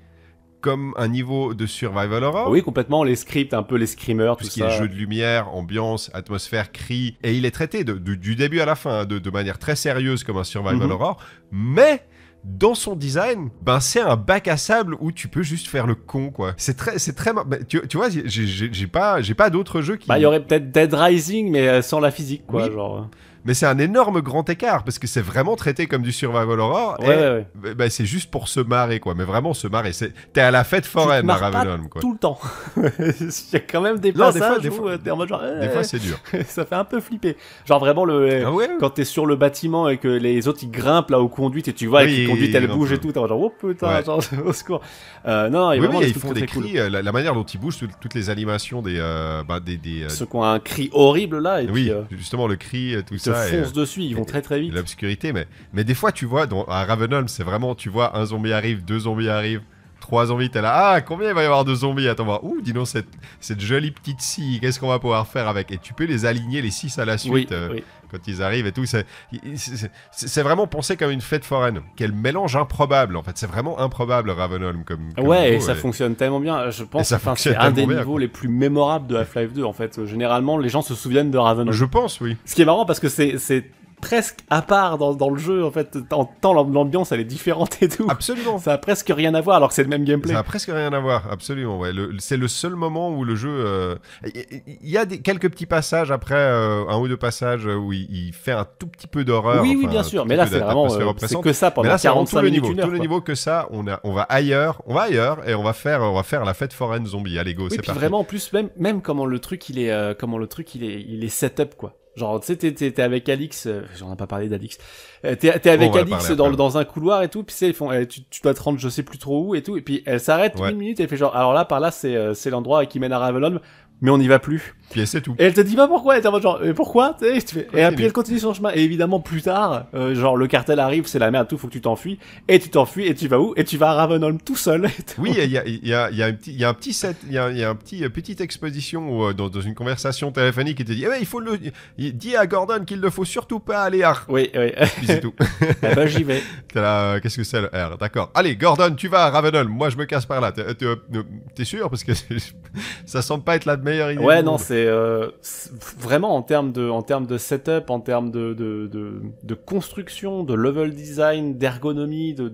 comme un niveau de survival horror. Oui, complètement. Les scripts, un peu les screamers, tout ça. qui est jeu de lumière, ambiance, atmosphère, cri, et il est traité du début à la fin hein, de, manière très sérieuse comme un survival mhm. horror. Mais dans son design, ben c'est un bac à sable où tu peux juste faire le con quoi. C'est très, c'est très, tu, vois, j'ai pas, j'ai pas d'autres jeux qui. Bah, il y aurait peut-être Dead Rising mais euh, sans la physique quoi, genre mais c'est un énorme grand écart parce que c'est vraiment traité comme du survival horror. et ouais, bah, c'est juste pour se marrer, quoi. Mais vraiment se marrer. C'est... T'es à la fête foraine à Ravenholm, quoi. Tout le temps. Il y a quand même des passages des fois, où euh, t'es des fois, eh, c'est dur. ça fait un peu flipper. Genre vraiment, le, ah quand t'es sur le bâtiment et que les autres ils grimpent là aux conduites et tu vois, oui, et les conduites elles bougent et tout, t'es genre, oh putain, genre, au secours. Euh, non, il vraiment ils font des cris. Cool. Euh, la, manière dont ils bougent, toutes les animations des. bah, des, des Ceux qui ont un cri horrible là. oui, justement, le cri, tout ça foncent dessus, ils vont très très vite. L'obscurité, mais, mais des fois, tu vois, dans, à Ravenholm, c'est vraiment, tu vois, un zombie arrive, deux zombies arrivent, Trois zombies, t'es là. Ah, combien il va y avoir de zombies Attends, voir. Ouh, dis donc, cette, cette jolie petite scie, qu'est-ce qu'on va pouvoir faire avec Et tu peux les aligner, les six à la suite, euh, quand ils arrivent et tout. C'est vraiment pensé comme une fête foraine. Quel mélange improbable, en fait. C'est vraiment improbable, Ravenholm. Comme, ouais, et ça fonctionne tellement bien. Je pense que c'est un des niveaux les plus mémorables de Half-Life 2, en fait. Généralement, les gens se souviennent de Ravenholm. Je pense, oui. Ce qui est marrant parce que c'est presque à part dans, le jeu, en fait. tant l'ambiance, elle est différente et tout. Absolument. Ça a presque rien à voir, alors que c'est le même gameplay. Ça a presque rien à voir, absolument. C'est le seul moment où le jeu. Il euh, y, a des, quelques petits passages après, euh, un ou deux passages où il, fait un tout petit peu d'horreur. Oui, oui, bien sûr. Euh, mais là, c'est vraiment. C'est que ça pendant 45 minutes. Le tout le niveau que ça, on, on va ailleurs, on va ailleurs et on va faire, on va faire la fête foraine zombie. Allez, go, oui, c'est parti. vraiment, en plus, même, même comment le truc, il est, comment le truc, il est, il est setup, quoi. Genre, tu sais, t'es avec Alix, euh, j'en ai pas parlé d'Alix, euh, t'es avec Alix dans, dans, un couloir et tout, puis ils font, eh, tu, dois te rendre je sais plus trop où et tout, et puis elle s'arrête une minute et fait genre, alors là, par là, c'est euh, l'endroit qui mène à Ravelon mais on n'y va plus. Puis c'est tout. Et elle te dit pas pourquoi, genre, pourquoi et, euh, puis elle continue son chemin. Et évidemment, plus tard, euh, genre le cartel arrive, c'est la merde, tout, faut que tu t'enfuis. Et tu t'enfuis, et tu vas où Et tu vas à Ravenholm tout seul. oui, il y a, y, y a, un petit set, il y a, un petit, euh, petite exposition dans, une conversation téléphonique, qui te dit, eh ben, il faut le. Dis à Gordon qu'il ne faut surtout pas aller à. Oui, oui. puis c'est tout. Eh ben, j'y vais. Qu'est-ce que c'est le R D'accord. Allez, Gordon, tu vas à Ravenholm, moi je me casse par là. T'es sûr Parce que ça semble pas être la Ouais, non, euh, c'est vraiment en termes de, en termes de setup, en termes de, de, de, construction, de level design, d'ergonomie, de,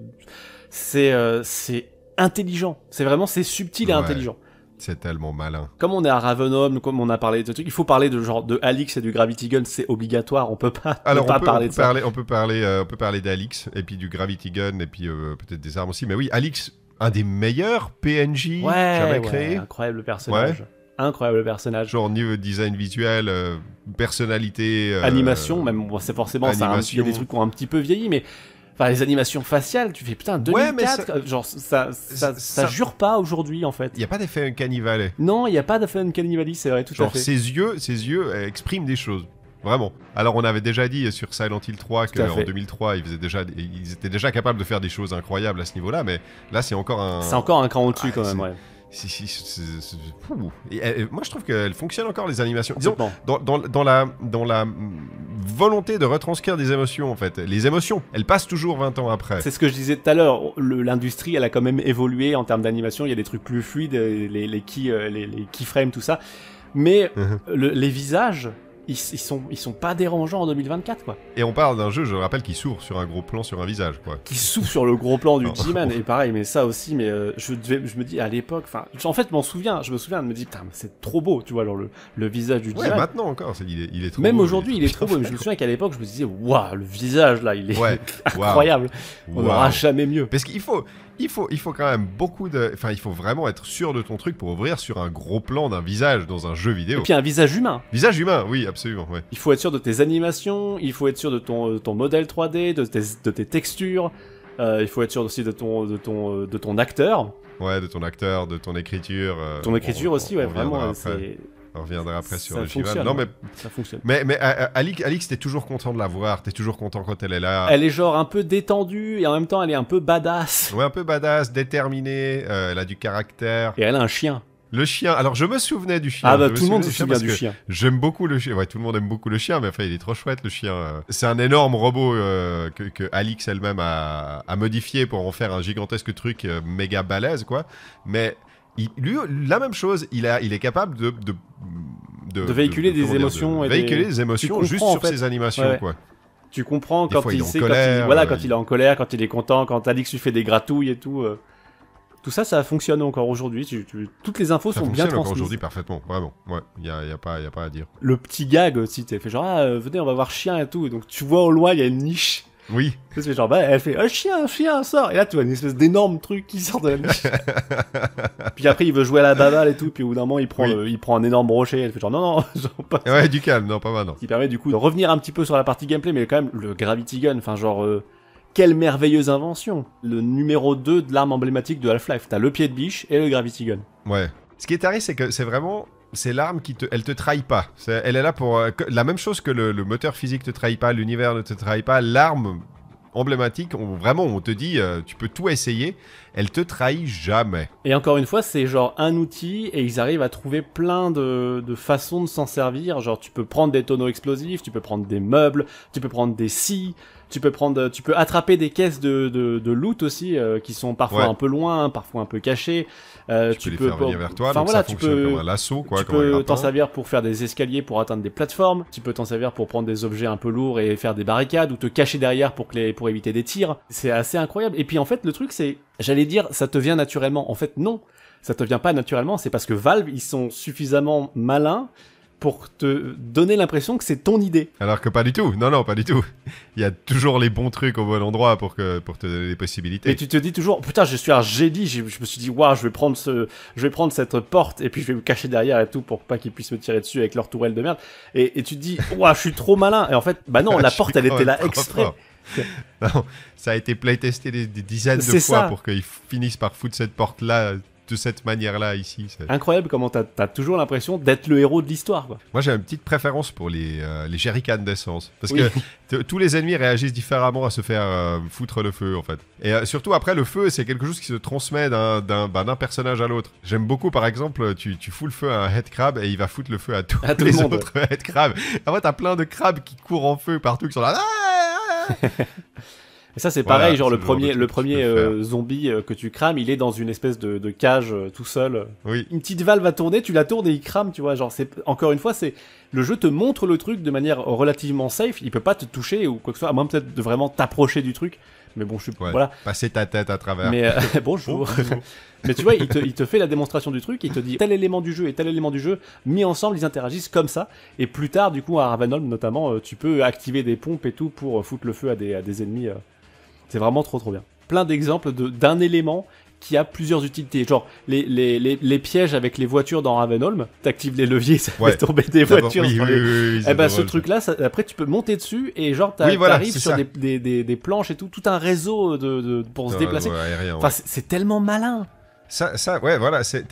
c'est euh, c'est intelligent. C'est vraiment c'est subtil et intelligent. C'est tellement malin. Comme on est à Ravenholm, comme on a parlé de trucs, il faut parler de genre de Alix et du Gravity Gun, c'est obligatoire, on peut pas, Alors parler on peut de parler, ça. On peut parler, on peut parler d'Alix et puis du Gravity Gun et puis euh, peut-être des armes aussi. Mais oui, Alix, un des meilleurs PNJ ouais, jamais ouais, Incroyable personnage incroyable personnage. Genre niveau design visuel, euh, personnalité, euh, animation, même c'est forcément ça, il y a des trucs qui ont un petit peu vieilli, mais Enfin, les animations faciales, tu fais putain 2004, genre ça ça, jure pas aujourd'hui en fait. Il y a pas d'effet un Non, il y a pas d'effet cannibale, c'est vrai tout à fait. ses yeux, ses yeux euh, expriment des choses. Vraiment. Alors on avait déjà dit sur Silent Hill 3 qu'en 2003 ils, déjà, ils étaient déjà capables de faire des choses incroyables à ce niveau-là, mais là c'est encore un... C'est encore un cran au-dessus quand même, ouais et, euh, euh, moi, je trouve qu'elle fonctionne encore, les animations. Disons, dans, la, dans la volonté de retranscrire des émotions, en fait. Les émotions, elles passent toujours 20 ans après. C'est ce que je disais tout à l'heure. L'industrie, elle a quand même évolué en termes d'animation. Il y a des trucs plus fluides, euh, les, key, les, keyframes, tout ça. Mais mhm. les visages, ils, sont, ils sont pas dérangeants en 2024, quoi. Et on parle d'un jeu, je le rappelle, qui s'ouvre sur un gros plan sur un visage, quoi. Qui s'ouvre sur le gros plan du G-Man, et pareil, mais ça aussi, mais euh, je, je me dis à l'époque, enfin, en fait, je m'en souviens, je me souviens, de me dis, putain, c'est trop beau, tu vois, alors le, visage du G-Man. Ouais, maintenant encore, il, est, Même aujourd'hui, il est trop beau, mais je me souviens qu'à l'époque, je me disais, waouh, le visage là, il est incroyable, on n'aura jamais mieux. Parce qu'il faut, il faut, il faut quand même beaucoup de... Enfin, il faut vraiment être sûr de ton truc pour ouvrir sur un gros plan d'un visage dans un jeu vidéo. Et puis un visage humain. Visage humain, oui, absolument. Ouais. Il faut être sûr de tes animations, il faut être sûr de ton, euh, ton modèle 3D, de tes, de tes textures, euh, il faut être sûr aussi de ton, de ton, euh, de ton acteur. Ouais, de ton acteur, de ton écriture. ton écriture aussi, ouais, vraiment. C'est on reviendra après sur le Non, mais... Ça fonctionne. Mais, mais Alix, Alix t'es toujours content de la voir. T'es toujours content quand elle est là. Elle est genre un peu détendue et en même temps, elle est un peu badass. Ouais, un peu badass, déterminée. Euh, elle a du caractère. Et elle a un chien. Le chien. Alors, je me souvenais du chien. Ah bah, tout le monde se souvient du chien. J'aime beaucoup le chien. Ouais, tout le monde aime beaucoup le chien, mais enfin, il est trop chouette, le chien. Euh. C'est un énorme robot euh, que, Alix elle-même a, modifié pour en faire un gigantesque truc méga balèze, quoi. Mais lui, la même chose, il, a, il est capable de, de, véhiculer des émotions. véhiculer émotions juste sur ses animations, quoi tu comprends quand il, voilà, quand il... est en colère, quand il est content, quand Alix lui fait des gratouilles et tout. Euh. tout ça, ça fonctionne encore aujourd'hui. toutes les infos sont bien transmises. Ça fonctionne encore aujourd'hui parfaitement, vraiment. Ouais, il n'y a, pas, à dire. Le petit gag aussi, t'es fait genre, ah, euh, venez, on va voir chien et tout. donc tu vois au loin, il y a une niche oui. C'est genre, bah, elle fait un chien, un chien, sort. Et là, tu vois une espèce d'énorme truc qui sort de la niche. puis après, il veut jouer à la bavale et tout. Puis au bout d'un moment, il prend, il prend un énorme rocher. Elle fait genre, non, non, genre, pas Ouais, du calme, non, pas mal, non. Qui permet du coup de revenir un petit peu sur la partie gameplay, mais quand même, le Gravity Gun, enfin, genre. Euh, quelle merveilleuse invention Le numéro 2 de l'arme emblématique de Half-Life. T'as le pied de biche et le Gravity Gun. Ouais. Ce qui est taré, c'est que c'est vraiment c'est l'arme qui te, elle te trahit pas. elle est là pour euh, la même chose que le, moteur physique te trahit pas, l'univers ne te trahit pas, l'arme emblématique, vraiment, on te dit, euh, tu peux tout essayer, elle te trahit jamais. Et encore une fois, c'est genre un outil et ils arrivent à trouver plein de, façons de s'en servir. Genre, tu peux prendre des tonneaux explosifs, tu peux prendre des meubles, tu peux prendre des scies, tu peux prendre, euh, tu peux attraper des caisses de, loot aussi qui sont parfois un peu loin, parfois un peu cachées. Euh, tu, peux faire venir vers toi, voilà, tu peux... Tu peux t'en servir pour faire des escaliers, pour atteindre des plateformes. Tu peux t'en servir pour prendre des objets un peu lourds et faire des barricades ou te cacher derrière pour, pour éviter des tirs. C'est assez incroyable. Et puis en fait, le truc, c'est, j'allais dire, ça te vient naturellement. En fait, non, ça te vient pas naturellement. C'est parce que Valve, ils sont suffisamment malins pour te donner l'impression que c'est ton idée. Alors que pas du tout. Non, non, pas du tout. Il y a toujours les bons trucs au bon endroit pour, que, pour te donner les possibilités. Et tu te dis toujours, oh, putain, je suis un génie. Je, je me suis dit, waouh, je vais prendre ce, je vais prendre cette porte et puis je vais me cacher derrière et tout pour pas qu'ils puissent me tirer dessus avec leur tourelle de merde. Et, et tu te dis, waouh, je suis trop malin. Et en fait, bah non, la porte, elle était là exprès. ça a été playtesté des, dizaines de fois pour qu'ils finissent par foutre cette porte-là de cette manière-là ici. c'est Incroyable comment tu as toujours l'impression d'être le héros de l'histoire. Moi j'ai une petite préférence pour les, euh, d'essence. Parce que tous les ennemis réagissent différemment à se faire euh, foutre le feu en fait. Et euh, surtout après le feu c'est quelque chose qui se transmet d'un bah, personnage à l'autre. J'aime beaucoup par exemple tu, fous le feu à un head crab et il va foutre le feu à tous les autres head crabs. fait, t'as plein de crabes qui courent en feu partout qui sont là. Ah, ah, ah. Et ça, c'est pareil, genre le premier, le, premier euh, zombie euh, que tu crames, il est dans une espèce de, cage euh, tout seul. Oui. Une petite valve va tourner, tu la tournes et il crame, tu vois. Genre, c'est encore une fois, c'est le jeu te montre le truc de manière relativement safe. Il peut pas te toucher ou quoi que ce soit, à moins peut-être de vraiment t'approcher du truc. Mais bon, je suis voilà. Passer ta tête à travers. Mais bonjour. mais tu vois, il te, il te, fait la démonstration du truc, il te dit tel élément du jeu et tel élément du jeu mis ensemble, ils interagissent comme ça. Et plus tard, du coup, à Ravenholm notamment, tu peux activer des pompes et tout pour foutre le feu à des, à des ennemis. C'est vraiment trop trop bien. Plein d'exemples d'un élément qui a plusieurs utilités. Genre, les, les, les, pièges avec les voitures dans Ravenholm, t'actives les leviers, ça fait tomber des voitures. et eh ben, ce truc-là, après, tu peux monter dessus et genre, t'arrives sur des, planches et tout, tout un réseau de, pour se déplacer. c'est tellement malin. Ça, ouais, voilà. C'est,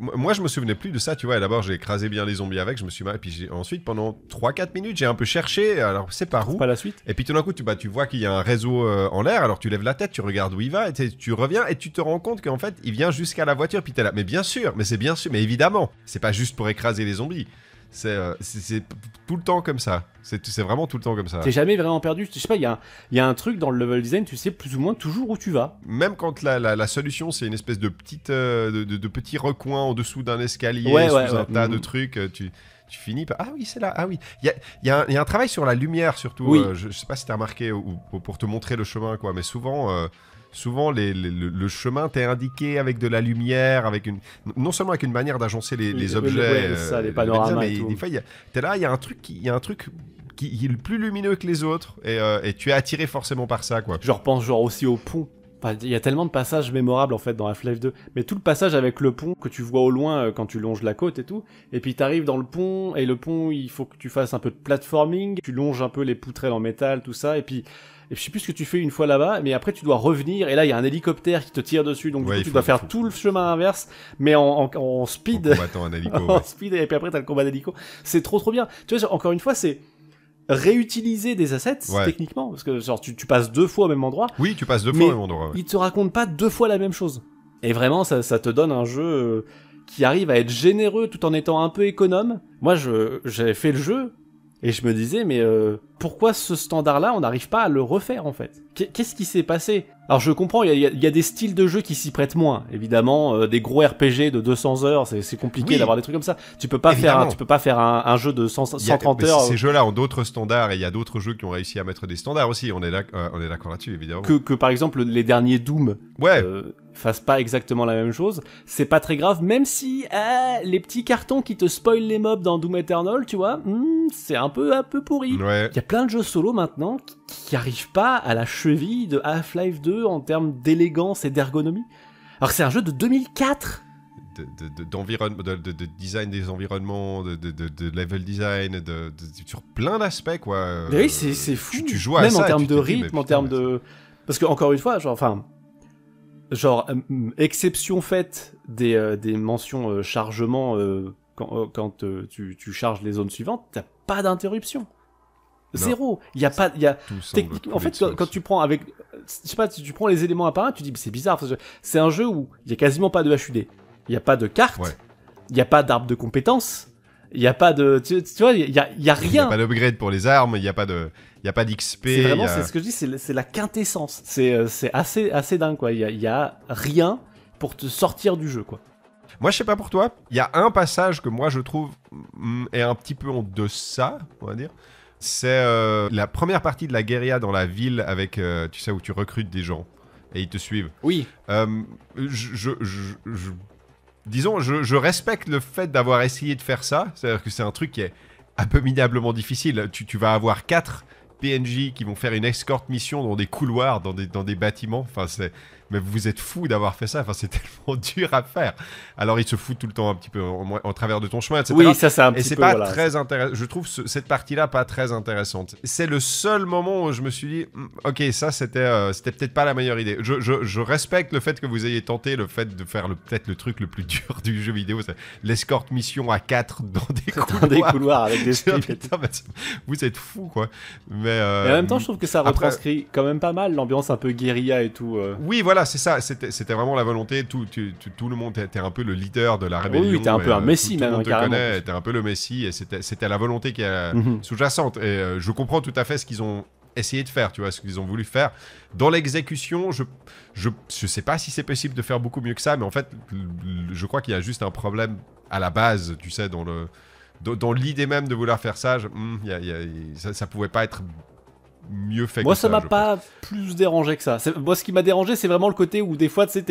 moi, je me souvenais plus de ça, tu vois. D'abord, j'ai écrasé bien les zombies avec, je me suis mal. Et puis ensuite, pendant 3-4 minutes, j'ai un peu cherché. Alors, c'est par où Pas la suite. Et puis tout d'un coup, tu, bah, tu vois qu'il y a un réseau euh, en l'air. Alors, tu lèves la tête, tu regardes où il va, et tu reviens, et tu te rends compte qu'en fait, il vient jusqu'à la voiture. Puis t'es là. Mais bien sûr, mais c'est bien sûr, mais évidemment, c'est pas juste pour écraser les zombies. C'est euh, tout le temps comme ça. C'est vraiment tout le temps comme ça. T'es jamais vraiment perdu. Je sais pas, il y a, y a, un truc dans le level design, tu sais plus ou moins toujours où tu vas. Même quand la, la, solution, c'est une espèce de, petite, euh, de, de, petit recoin en dessous d'un escalier, sous un tas de mm-hmm. trucs, euh, tu tu finis par ah oui c'est là ah oui il y a, y, a y a, un travail sur la lumière surtout je, sais pas si t'as remarqué ou, pour te montrer le chemin quoi mais souvent souvent le, chemin t'est indiqué avec de la lumière, avec une non seulement avec une manière d'agencer les, objets, euh, les Mais, des là, il y a un truc, il y a un truc qui, est plus lumineux que les autres euh, et, tu es attiré forcément par ça, quoi. Je repense genre aussi au pont. Il y a tellement de passages mémorables en fait dans la life 2, mais tout le passage avec le pont que tu vois au loin euh, quand tu longes la côte et tout, et puis t'arrives dans le pont et le pont il faut que tu fasses un peu de platforming, tu longes un peu les poutrelles en métal, tout ça, et puis et je sais plus ce que tu fais une fois là-bas, mais après tu dois revenir, et là il y a un hélicoptère qui te tire dessus, donc tu dois faire tout le chemin inverse, mais en, speed. En combattant un hélico. en speed, et puis après as le combat d'hélico. C'est trop trop bien. Tu vois, encore une fois, c'est réutiliser des assets techniquement parce que genre tu, passes deux fois au même endroit oui tu passes deux fois au même endroit il te raconte pas deux fois la même chose et vraiment ça, te donne un jeu euh, qui arrive à être généreux tout en étant un peu économe moi je j'avais fait le jeu et je me disais, mais euh, pourquoi ce standard-là, on n'arrive pas à le refaire en fait Qu'est-ce qui s'est passé Alors je comprends, il y, a des styles de jeu qui s'y prêtent moins, évidemment. Euh, des gros RPG de 200 heures, c'est compliqué d'avoir des trucs comme ça. Tu peux pas faire, tu peux pas faire un, jeu de 130 a, heures. Ces euh, jeux-là ont d'autres standards et il y a d'autres jeux qui ont réussi à mettre des standards aussi. On est d'accord là-dessus, évidemment. Que, que, par exemple les derniers Doom. Ouais fasse pas exactement la même chose, c'est pas très grave, même si euh, les petits cartons qui te spoilent les mobs dans Doom Eternal, tu vois, hmm, c'est un peu un peu pourri. Il y a plein de jeux solo maintenant qui n'arrivent pas à la cheville de Half-Life 2 en termes d'élégance et d'ergonomie. Alors c'est un jeu de 2004 de, design des environnements, de, level design, de, sur plein d'aspects quoi. Mais oui, euh, c'est fou. Tu, joues à Même en termes de rythme, en termes de, parce que encore une fois, genre, enfin, genre euh, exception faite des, euh, mentions euh, chargement quand, tu, charges les zones suivantes, t'as pas d'interruption. Zéro. Il y a pas, il y a En fait, quand, tu prends avec, je sais pas, tu, prends les éléments à part tu dis c'est bizarre. C'est un jeu où il y a quasiment pas de HUD, il y a pas de carte, il n'y y a pas d'arbre de compétences. Il n'y a pas de. Tu, vois, il n'y a, y a, rien. Il n'y a pas d'upgrade pour les armes, il n'y a pas de. Il y a pas d'XP. C'est vraiment, c'est ce que je dis, c'est la quintessence. Euh, c'est assez, assez dingue, quoi. Il n'y a, rien pour te sortir du jeu, quoi. Moi, je sais pas pour toi, il y a un passage que moi je trouve mm, est un petit peu en deçà, on va dire. C'est euh, la première partie de la guérilla dans la ville avec, euh, tu sais, où tu recrutes des gens et ils te suivent. Oui. je disons, je, respecte le fait d'avoir essayé de faire ça. C'est-à-dire que c'est un truc qui est abominablement difficile. Tu, vas avoir quatre PNJ qui vont faire une escorte mission dans des couloirs, dans des, dans des bâtiments. Enfin, c'est mais vous êtes fou d'avoir fait ça. Enfin, c'est tellement dur à faire. Alors, il se fout tout le temps un petit peu en, travers de ton chemin, etc. Oui, ça, c'est un Et c'est pas très intéressant. Je trouve cette partie-là pas très intéressante. C'est le seul moment où je me suis dit, hmm, ok, ça, c'était euh, c'était peut-être pas la meilleure idée. Je, je, respecte le fait que vous ayez tenté le fait de faire peut-être le truc le plus dur du jeu vidéo, l'escorte mission à 4 dans des couloirs. des couloirs avec des vous êtes fou, quoi. Mais, et en même euh, temps, je trouve que ça retranscrit quand même pas mal l'ambiance un peu guérilla et tout. Euh. Oui, voilà c'est ça. C'était vraiment la volonté. Tout, le monde était un peu le leader de la rébellion. Oui, t'es un peu un euh, Messi, même. t'es un peu le Messi. Et c'était la volonté qui est euh, mhm. sous-jacente. Et euh, je comprends tout à fait ce qu'ils ont essayé de faire, tu vois, ce qu'ils ont voulu faire. Dans l'exécution, je, ne sais pas si c'est possible de faire beaucoup mieux que ça, mais en fait, je crois qu'il y a juste un problème à la base, tu sais, dans le dans, l'idée même de vouloir faire ça, hmm, ça, ne pouvait pas être mieux fait moi ça. m'a pas plus dérangé que ça. Moi, ce qui m'a dérangé, c'est vraiment le côté où des fois, tu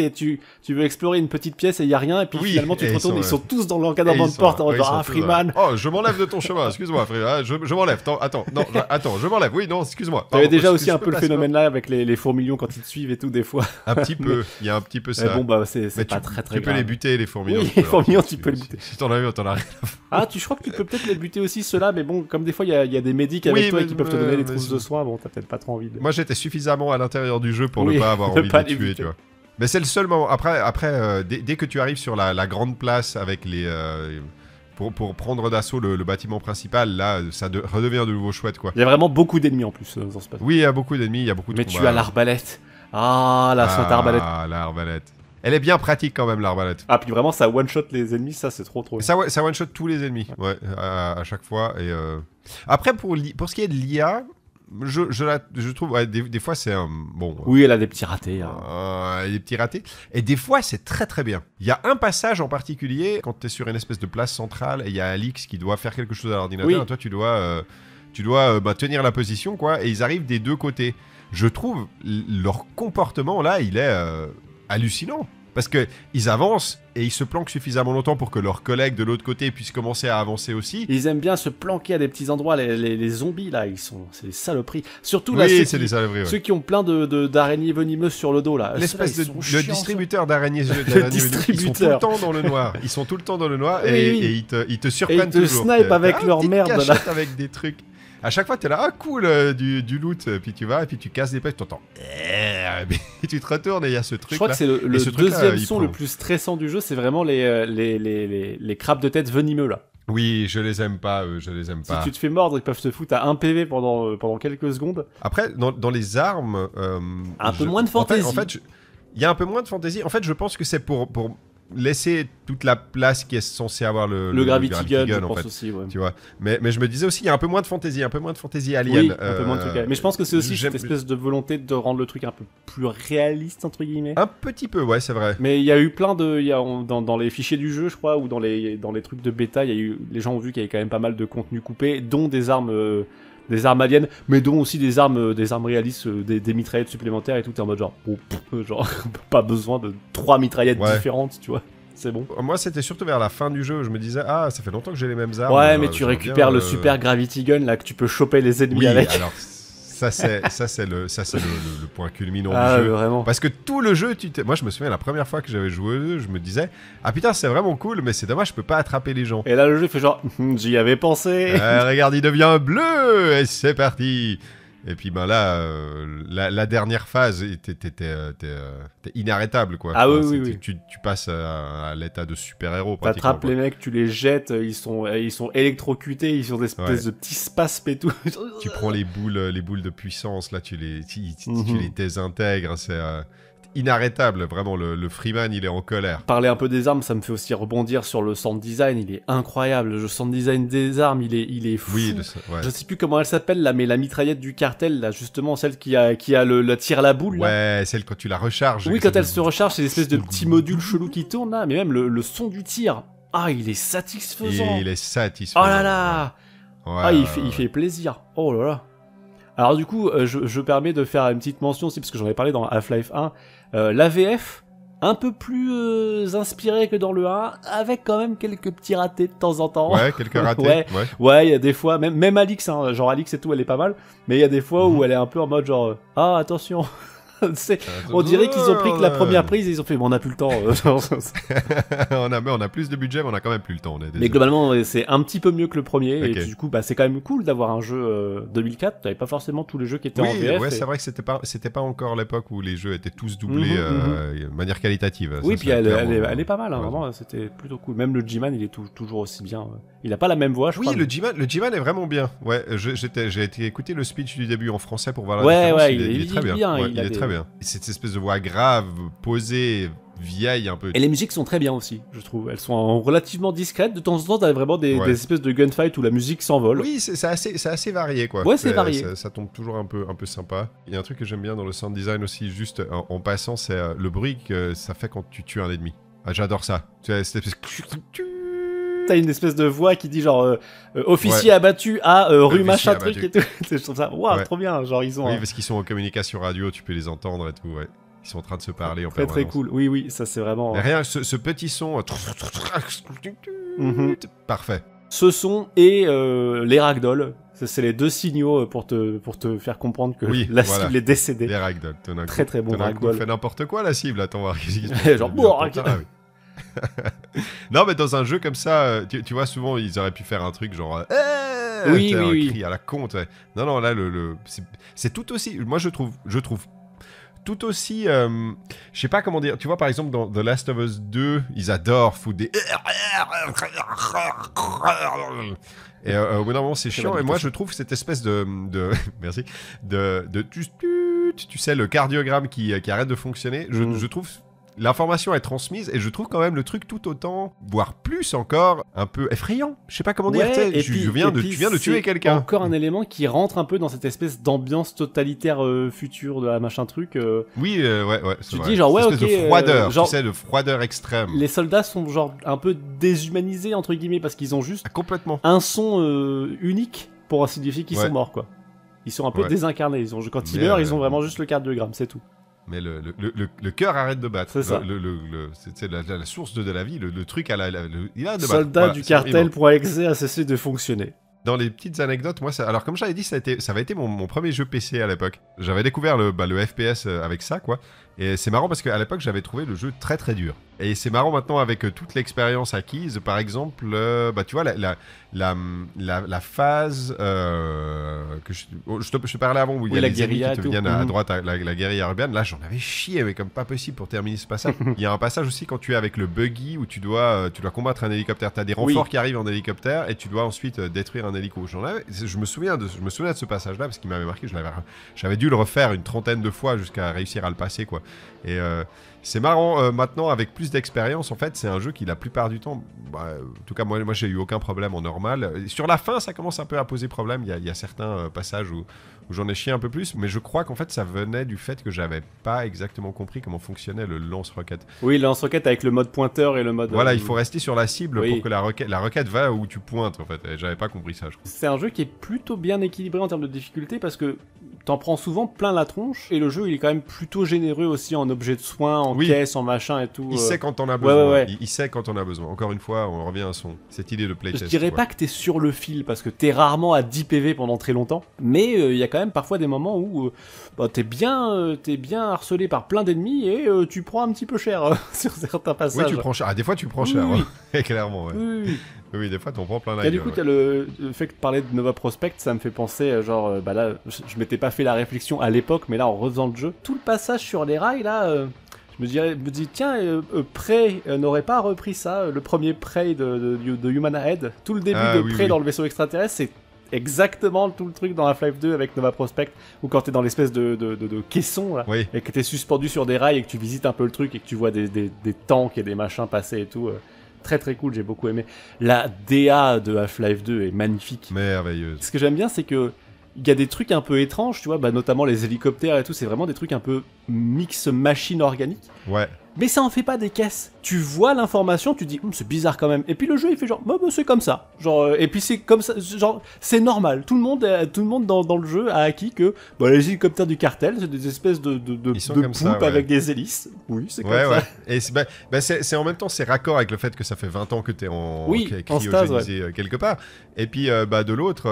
tu veux explorer une petite pièce et il y a rien, et puis finalement, tu te retournes, ils sont, tous dans l'encadrement de porte en Ah, Freeman Oh, je m'enlève de ton chemin, excuse-moi, Freeman, hein, je, m'enlève, attends, attends, je m'enlève, oui, non, excuse-moi. Tu avais déjà aussi un peu le phénomène-là avec les, les fourmilions quand ils te suivent et tout, des fois. Un petit peu, il y a un petit peu ça. Mais bon, bah, c'est pas très très Tu peux les buter, les fourmilions. les fourmilions, tu peux les buter. Si t'en as eu, t'en as Ah, tu crois que tu peux peut-être les buter aussi, ceux-là, mais bon, comme des fois, il y a des médics avec toi qui peuvent te donner des euh, trousses de soins t'as peut-être pas trop envie de. Moi, j'étais suffisamment à l'intérieur du jeu pour ne pas avoir envie de les tuer, tu vois. Mais c'est le seul moment. Après, après euh, dès, que tu arrives sur la, grande place avec les. Euh, pour, pour, prendre d'assaut le, bâtiment principal, là, ça redevient de nouveau chouette, quoi. Il y a vraiment beaucoup d'ennemis en plus euh, dans ce Oui, il y a beaucoup d'ennemis, il y a beaucoup de. Mais tu as l'arbalète. Ah, la sainte ah, arbalète. Ah, l'arbalète. Elle est bien pratique quand même, l'arbalète. Ah, puis vraiment, ça one-shot les ennemis, ça c'est trop trop. Ça, one-shot tous les ennemis, ouais, à, chaque fois. Et, Après, pour, pour ce qui est de l'IA, je, je, trouve, des, fois, c'est un. Bon, oui, elle a des petits ratés. Hein. Euh, elle des petits ratés. Et des fois, c'est très très bien. Il y a un passage en particulier, quand tu es sur une espèce de place centrale, et il y a Alix qui doit faire quelque chose à l'ordinateur, toi, tu dois, euh, tu dois euh, bah, tenir la position, quoi, et ils arrivent des deux côtés. Je trouve leur comportement, là, il est hallucinant. Parce ils avancent et ils se planquent suffisamment longtemps pour que leurs collègues de l'autre côté puissent commencer à avancer aussi. Ils aiment bien se planquer à des petits endroits, les, zombies là, ils sont, c'est des saloperies. Surtout là, ceux, qui, ceux qui ont plein de, d'araignées venimeuses sur le dos là. L'espèce de le distributeur d'araignées, venimeuses. Ils sont tout le temps dans le noir. Ils sont tout le temps dans le noir et, ils, te, ils, surprennent et ils te avec leur merde là. Avec des trucs à chaque fois, tu es là, ah cool, euh, du, loot, puis tu vas, et puis tu casses des pêches, tu t'entends, et eh, tu te retournes et il y a ce truc. Je crois que c'est le, deuxième son le plus stressant du jeu, c'est vraiment les, euh, les, les, les, crabes de tête venimeux là. Oui, je les aime pas, eux, je les aime pas. Si tu te fais mordre, ils peuvent te foutre à 1 PV pendant, euh, pendant quelques secondes. Après, dans, dans les armes... un peu moins de fantaisie. En fait, il y a un peu moins de fantaisie. En fait, je pense que c'est pour, pour laisser toute la place qui est censée avoir le, le, Gravity, Gun, je pense aussi, tu vois. Mais, mais je me disais aussi, il y a un peu moins de fantaisie, un peu moins de fantaisie euh, alien. Mais je pense que c'est aussi cette espèce de volonté de rendre le truc un peu plus réaliste entre guillemets. Un petit peu, ouais, c'est vrai. Mais il y a eu plein de, y dans, les fichiers du jeu, je crois, ou dans les dans les trucs de bêta, il y a eu, les gens ont vu qu'il y avait quand même pas mal de contenu coupé, dont des armes. Euh, des armes aliens, mais dont aussi des armes, euh, des armes réalistes, euh, des, mitraillettes supplémentaires et tout. T'es en mode genre, euh, genre pas besoin de trois mitraillettes différentes, tu vois. C'est bon. Moi, c'était surtout vers la fin du jeu. Je me disais, ah, ça fait longtemps que j'ai les mêmes armes. Ouais, mais tu récupères le super gravity gun là que tu peux choper les ennemis avec. ça c'est le c'est le, point culminant du ah, jeu. Vraiment. Parce que tout le jeu, tu moi je me souviens la première fois que j'avais joué je me disais ah putain c'est vraiment cool, mais c'est dommage je peux pas attraper les gens. Et là le jeu fait genre j'y avais pensé. Euh, regarde il devient bleu et c'est parti. Et puis ben là, euh, la, dernière phase, t'es euh, inarrêtable quoi. Ah oui, oui, oui. Tu, passes à, l'état de super héros. T'attrapes les mecs, tu les jettes, euh, ils sont ils sont électrocutés, ils sont des espèces de petits spasmes et tout. tu prends les boules les boules de puissance là, tu les tu, tu mhm. les désintègres, c'est inarrêtable, vraiment, le, Freeman, il est en colère. Parler un peu des armes, ça me fait aussi rebondir sur le sound design, il est incroyable, le sound design des armes, il est, il est fou. Je sais plus comment elle s'appelle, là, mais la mitraillette du cartel, là, justement, celle qui a, qui a le, tir à la boule. Ouais, celle quand tu la recharges. Oui, quand elle se recharge, c'est l'espèce de petit module chelou qui tourne, là, mais même le, son du tir. Ah, il est satisfaisant. Il est satisfaisant. Oh là là Ah, il fait, plaisir. Oh là là alors du coup, euh, je, je, permets de faire une petite mention aussi, parce que j'en avais parlé dans Half-Life 1, euh, la L'AVF, un peu plus euh, inspiré que dans le 1, avec quand même quelques petits ratés de temps en temps. Ouais, quelques ratés. ouais, il y a des fois, même, même Alix, hein, genre Alix et tout, elle est pas mal, mais il y a des fois où mhm. elle est un peu en mode genre, euh, ah, attention. on dirait qu'ils ont pris que la première euh. prise et ils ont fait on n'a plus le temps. Euh, on, a, plus de budget, mais on a quand même plus le temps. mais globalement, c'est un petit peu mieux que le premier. Et du coup, bah, c'est quand même cool d'avoir un jeu 2004. 2004. n'avais pas forcément tous les jeux qui étaient en VF. Oui, c'est vrai que c'était pas, pas encore l'époque où les jeux étaient tous mhm, doublés mhm, mhm. Euh, de manière qualitative. Oui, puis elle, est, pas mal. Hein, vraiment, c'était plutôt cool. Même le G-Man, il est toujours aussi bien. Il n'a pas la même voix, je oui, crois. Oui, le G-Man, le est vraiment bien. Ouais, j'ai été écouter le speech du début en français pour voir la ouais, il, est, très bien. il, est très bien. Cette espèce de voix grave, posée, vieille un peu. Et les musiques sont très bien aussi, je trouve. Elles sont relativement discrètes. De temps en temps, t'as vraiment des, espèces de gunfight où la musique s'envole. Oui, c'est assez, assez varié, quoi. Ouais, c'est euh, varié. Ça, tombe toujours un peu, un peu sympa. Il y a un truc que j'aime bien dans le sound design aussi, juste en, passant, c'est euh, le bruit que ça fait quand tu tues un ennemi. Ah, J'adore ça. C'est t'as une espèce de voix qui dit genre euh, euh, officier abattu à euh, rue machin truc et tout. je trouve ça waouh, trop bien. Genre ils ont. Oui, parce qu'ils sont en communication radio, tu peux les entendre et tout. Ouais. Ils sont en train de se parler en permanence. très cool. Oui oui, ça c'est vraiment. rien, ce, petit son. Parfait. Ce son et les ragdolls. C'est les deux signaux pour te, pour te faire comprendre que la cible est décédée. Les Très très bon ragdoll. fais n'importe quoi la cible, attends. Genre, ah non, mais dans un jeu comme ça, euh, tu, vois, souvent ils auraient pu faire un truc genre. Euh, oui, euh, oui, un cri à la con. Non, non, là, le, c'est tout aussi. Moi, je trouve, je trouve tout aussi. je sais pas comment dire. Tu vois, par exemple, dans The Last of Us 2, ils adorent foutre des. Et au bout d'un moment, c'est chiant. Et moi, je trouve cette espèce de. merci. De. tu, sais, le cardiogramme qui, arrête de fonctionner. Je, mm. je trouve l'information est transmise et je trouve quand même le truc tout autant, voire plus encore, un peu effrayant. Je sais pas comment dire. tu, je viens de, viens de tuer quelqu'un. Encore un élément qui rentre un peu dans cette espèce d'ambiance totalitaire euh, future de la machin truc. Euh. oui, euh, ouais, ouais. Tu vrai. dis genre ouais, ok. De froideur, genre, tu sais, de froideur extrême. Les soldats sont genre un peu déshumanisés entre guillemets parce qu'ils ont juste ah, complètement un son unique pour signifier qu'ils sont morts quoi. Ils sont un peu désincarnés. Ils ont quand ils meurent, ils ont vraiment juste le cardiogramme, c'est tout mais le, le, cœur arrête de battre. C'est ça. c'est la, source de, la vie, le, truc à la, il a de Soldat du cartel pour exercer a cessé de fonctionner. Dans les petites anecdotes, moi, alors comme j'avais dit, ça, ça avait été mon, premier jeu PC à l'époque. J'avais découvert le, bah, le FPS euh, avec ça, quoi. Et c'est marrant parce qu'à l'époque, j'avais trouvé le jeu très très dur. Et c'est marrant maintenant avec euh, toute l'expérience acquise, par exemple, euh, bah, tu vois, la, la, la, phase euh, que oh, je, te, parlais avant où il y a les guérilla qui te viennent à, mhm. droite, la, guérilla urbaine, là j'en avais chié, mais comme pas possible pour terminer ce passage. il y a un passage aussi quand tu es avec le buggy où tu dois, tu dois combattre un hélicoptère, tu as des renforts qui arrivent en hélicoptère et tu dois ensuite détruire un hélico. je, me souviens de, je me souviens de ce passage-là parce qu'il m'avait marqué, j'avais dû le refaire une trentaine de fois jusqu'à réussir à le passer. quoi. Et euh, c'est marrant, euh, maintenant avec plus d'expérience, en fait, c'est un jeu qui la plupart du temps, bah, en tout cas moi, moi j'ai eu aucun problème en normal. sur la fin, ça commence un peu à poser problème, il y a, certains euh, passages où, j'en ai chié un peu plus, mais je crois qu'en fait ça venait du fait que j'avais pas exactement compris comment fonctionnait le lance-roquette. Oui, lance-roquette avec le mode pointeur et le mode... Voilà, il faut rester sur la cible pour que la la roquette va où tu pointes, en fait. J'avais pas compris ça, je crois. C'est un jeu qui est plutôt bien équilibré en termes de difficulté parce que t'en prends souvent plein la tronche et le jeu il est quand même plutôt généreux aussi en objets de soins, en oui. caisse, en machin et tout. Il euh. sait quand on a besoin. Il, sait quand on a besoin. Encore une fois, on revient à son cette idée de playtest. Je dirais pas que t'es sur le fil parce que t'es rarement à 10 PV pendant très longtemps, mais euh, il y a quand même parfois des moments où euh, bah, t'es bien, euh, t'es bien harcelé par plein d'ennemis et tu prends un petit peu cher sur certains passages. Oui, tu prends cher. Ah, des fois tu prends cher, clairement. Oui, oui, des fois, t'en prends plein la gueule. Du coup, le, fait que tu parlais de Nova Prospect, ça me fait penser, euh, genre, euh, bah là, je, m'étais pas fait la réflexion à l'époque, mais là, en refaisant le jeu, tout le passage sur les rails, là, euh, je me, dirais, me dis, tiens, Prey n'aurait pas repris ça, le premier Prey de, de, de Human Head. Tout le début ah de Prey dans le vaisseau extraterrestre, c'est exactement tout le truc dans la life 2 avec Nova Prospect, ou quand t'es dans l'espèce de, caisson, là, et que t'es suspendu sur des rails et que tu visites un peu le truc et que tu vois des, tanks et des machins passer et tout très très cool, j'ai beaucoup aimé. La DA de Half-Life 2 est magnifique. Merveilleuse. Ce que j'aime bien, c'est que il y a des trucs un peu étranges, tu vois, bah, notamment les hélicoptères et tout, c'est vraiment des trucs un peu mix machine organique. Ouais mais ça en fait pas des caisses. Tu vois l'information, tu dis, hum, c'est bizarre quand même. Et puis le jeu, il fait genre, bah, bah c'est comme ça. Genre, euh, et puis c'est comme ça, genre, c'est normal. Tout le monde, euh, tout le monde dans, le jeu a acquis que bah, les hélicoptères du cartel, c'est des espèces de, de, poupes avec des hélices. Oui, c'est comme ça. Et bah, bah, c'est en même temps, c'est raccord avec le fait que ça fait 20 ans que tu en, oui, en stage, euh, quelque part. Et puis, bah, de l'autre,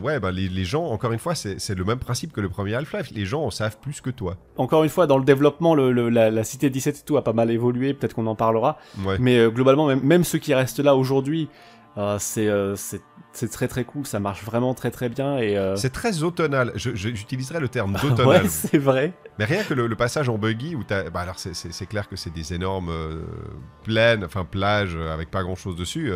ouais, les, gens, encore une fois, c'est le même principe que le premier Half-Life. Les gens en savent plus que toi. Encore une fois, dans le développement, la, la cité 17 tout a pas mal évolué, peut-être qu'on en parlera. Mais euh, globalement, même, ceux qui restent là aujourd'hui, euh, euh, c'est c'est très très cool, ça marche vraiment très très bien. et C'est très automnal, j'utiliserai le terme d'automne. ouais, c'est vrai. Mais rien que le, passage en buggy, où bah, alors c'est clair que c'est des énormes plaines, enfin plages avec pas grand chose dessus,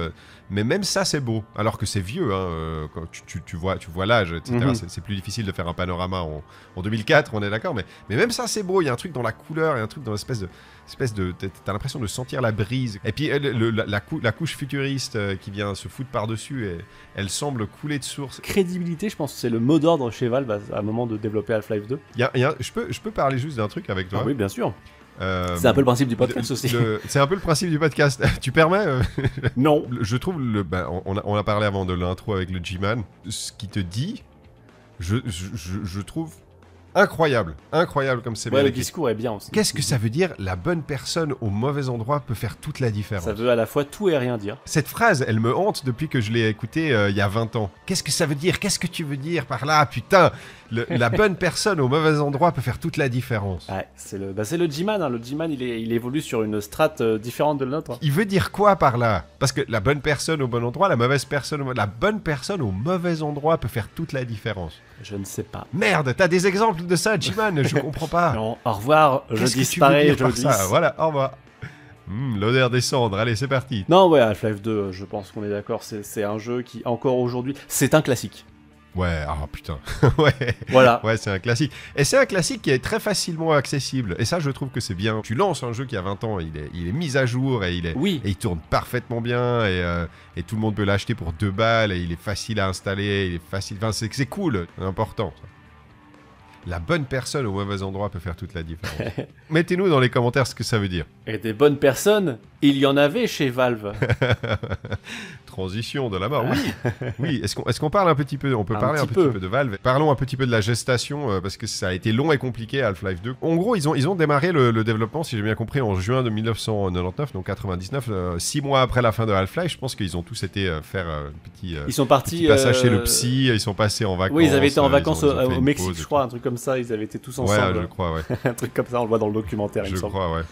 mais même ça c'est beau, alors que c'est vieux, hein, quand tu, tu, vois, tu vois l'âge, mhm. C'est plus difficile de faire un panorama en, 2004, on est d'accord, mais, mais même ça c'est beau, il y a un truc dans la couleur, il y a un truc dans l'espèce de espèce de. T'as l'impression de sentir la brise. Et puis la, la, couche futuriste euh, qui vient se foutre par-dessus, elle, elle, semble couler de source. Crédibilité, je pense, c'est le mot d'ordre chez Valve à, un moment de développer Half-Life 2. y a, je, peux, je peux parler juste d'un truc avec toi ah Oui, bien sûr. Euh, c'est un peu le principe du podcast aussi. C'est un peu le principe du podcast. tu permets euh? Non. Je trouve, le, ben on, a, on, a, parlé avant de l'intro avec le G-Man, ce qui te dit, je, je, je trouve Incroyable, incroyable comme c'est ouais, Le discours est bien aussi. Qu'est-ce que ça veut dire La bonne personne au mauvais endroit peut faire toute la différence. Ça veut à la fois tout et rien dire. Cette phrase, elle me hante depuis que je l'ai écoutée euh, il y a 20 ans. Qu'est-ce que ça veut dire Qu'est-ce que tu veux dire par là Putain la bonne personne au mauvais endroit peut faire toute la différence. c'est le, bah le G-Man. Hein. Le G-Man, il, évolue sur une strate euh, différente de la nôtre. Il veut dire quoi par là Parce que la bonne personne au bon endroit, la mauvaise personne, au... la bonne personne au mauvais endroit peut faire toute la différence. Je ne sais pas. Merde, t'as des exemples de ça, G-Man Je comprends pas. au revoir. Je disparais. Je glisse. voilà, au revoir. Hmm, l'odeur des cendres, allez c'est parti. Non ouais, Half-Life 2, je pense qu'on est d'accord, c'est un jeu qui encore aujourd'hui, c'est un classique. Ouais, ah putain. ouais. Voilà. Ouais, c'est un classique. Et c'est un classique qui est très facilement accessible. Et ça, je trouve que c'est bien. Tu lances un jeu qui a 20 ans, il est, il est mis à jour et il, est, oui. et il tourne parfaitement bien. Et, euh, et tout le monde peut l'acheter pour 2 balles. Et il est facile à installer. Il est facile. c'est, c'est cool. C'est important. la bonne personne au mauvais endroit peut faire toute la différence. Mettez-nous dans les commentaires ce que ça veut dire. Et des bonnes personnes il y en avait chez Valve. Transition de la mort. Ah. Oui. oui. Est-ce qu'on est parle un petit peu On peut parler un petit peu. de Valve. Parlons un petit peu de la gestation euh, parce que ça a été long et compliqué Half-Life 2. En gros, ils ont, ils ont démarré le, développement, si j'ai bien compris, en juin de 1999, donc 99, euh, six mois après la fin de Half-Life. Je pense qu'ils ont tous été euh, faire un petit. ils sont partis. Passage chez le psy. Ils sont passés en vacances. Oui, ils avaient été en vacances au, Mexique, je crois, un truc comme ça. Ils avaient été tous ensemble. Ouais, je crois. Ouais. un truc comme ça, on le voit dans le documentaire. Je il crois, ouais.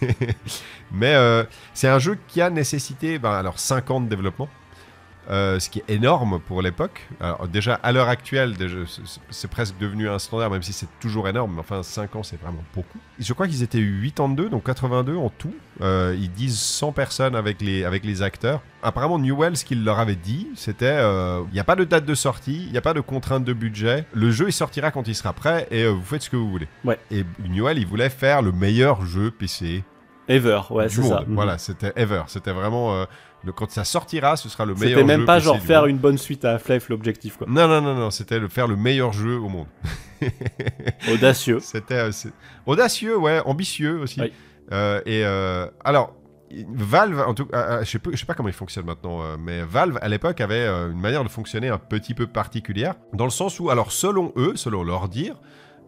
Mais euh, c'est un jeu qui a nécessité ben, alors 5 ans de développement. Euh, ce qui est énorme pour l'époque. déjà, à l'heure actuelle, c'est presque devenu un standard, même si c'est toujours énorme. Mais enfin, 5 ans, c'est vraiment beaucoup. Je crois qu'ils étaient 2, donc 82 en tout. Euh, ils disent 100 personnes avec les, avec les acteurs. Apparemment, Newell, ce qu'il leur avait dit, c'était euh, il n'y a pas de date de sortie, il n'y a pas de contrainte de budget. Le jeu, il sortira quand il sera prêt et vous faites ce que vous voulez. Ouais. Et Newell, il voulait faire le meilleur jeu PC Ever, ouais, c'est ça. Mhm. Voilà, c'était Ever. C'était vraiment. Donc quand ça sortira, ce sera le meilleur jeu. C'était même pas genre faire une bonne suite à Half-Life l'objectif quoi. Non non non non, c'était le, faire le meilleur jeu au monde. audacieux. C'était euh, audacieux, ouais, ambitieux aussi. Euh, et euh, alors Valve, en tout cas, je sais, pas, sais pas comment il fonctionne maintenant, mais Valve à l'époque avait une manière de fonctionner un petit peu particulière, dans le sens où, alors selon eux, selon leur dire,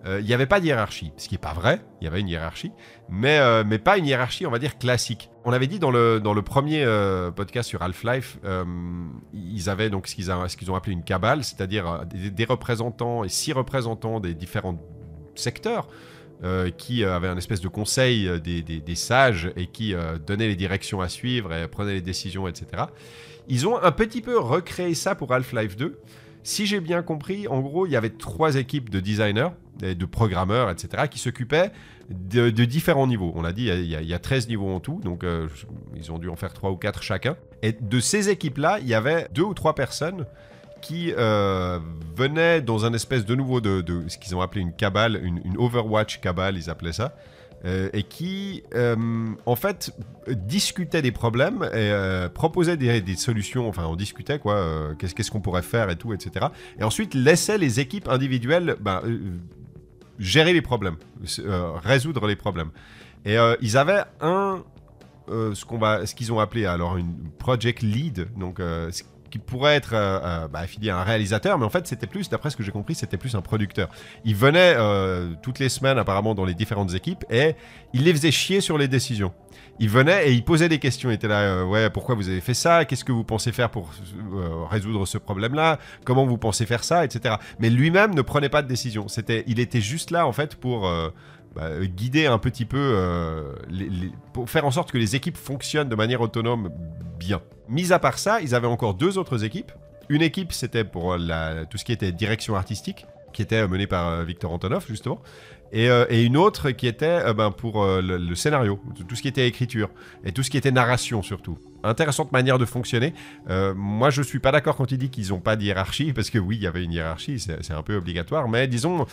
il euh, n'y avait pas de hiérarchie, ce qui n'est pas vrai, il y avait une hiérarchie, mais, euh, mais pas une hiérarchie, on va dire, classique. On l'avait dit dans le, dans le premier euh, podcast sur Half-Life, ils avaient donc ce qu'ils, ont appelé une cabale, c'est-à-dire des, représentants et six représentants des différents secteurs. qui avaient un espèce de conseil des, des sages et qui donnaient les directions à suivre et prenaient les décisions, etc. Ils ont un petit peu recréé ça pour Half-Life 2, si j'ai bien compris, en gros, il y avait trois équipes de designers, de programmeurs, etc., qui s'occupaient de, différents niveaux. On l'a dit, il y, a, 13 niveaux en tout, donc euh, ils ont dû en faire trois ou quatre chacun. Et de ces équipes-là, il y avait deux ou trois personnes qui euh, venaient dans un espèce de nouveau de, ce qu'ils ont appelé une cabale, une Overwatch cabale, ils appelaient ça. Euh, et qui, euh, en fait, discutait des problèmes et euh, proposait des, solutions. Enfin, on discutait quoi, qu'est-ce qu'on pourrait faire et tout, etc. Et ensuite laissait les équipes individuelles ben, gérer les problèmes, résoudre les problèmes. Et ils avaient un, ce qu'on va, ce qu'ils ont appelé alors une project lead, donc qui pourrait être euh, euh, bah, un réalisateur, mais en fait c'était plus, d'après ce que j'ai compris, c'était plus un producteur. Il venait euh, toutes les semaines apparemment dans les différentes équipes et il les faisait chier sur les décisions. Il venait et il posait des questions. Il était là, ouais, pourquoi vous avez fait ça Qu'est-ce que vous pensez faire pour résoudre ce problème-là Comment vous pensez faire ça, etc. Mais lui-même ne prenait pas de décision. C'était, il était juste là en fait pour bah, guider un petit peu, euh, pour faire en sorte que les équipes fonctionnent de manière autonome bien. Mis à part ça, ils avaient encore deux autres équipes. Une équipe, c'était pour tout ce qui était direction artistique, qui était euh, menée par euh, Victor Antonov, justement. Euh, et, une autre qui était euh, ben, pour euh, le, scénario, tout ce qui était écriture et tout ce qui était narration surtout. Intéressante manière de fonctionner. moi, je ne suis pas d'accord quand il dit qu'ils n'ont pas d'hiérarchie, parce que oui, il y avait une hiérarchie, c'est un peu obligatoire, mais disons,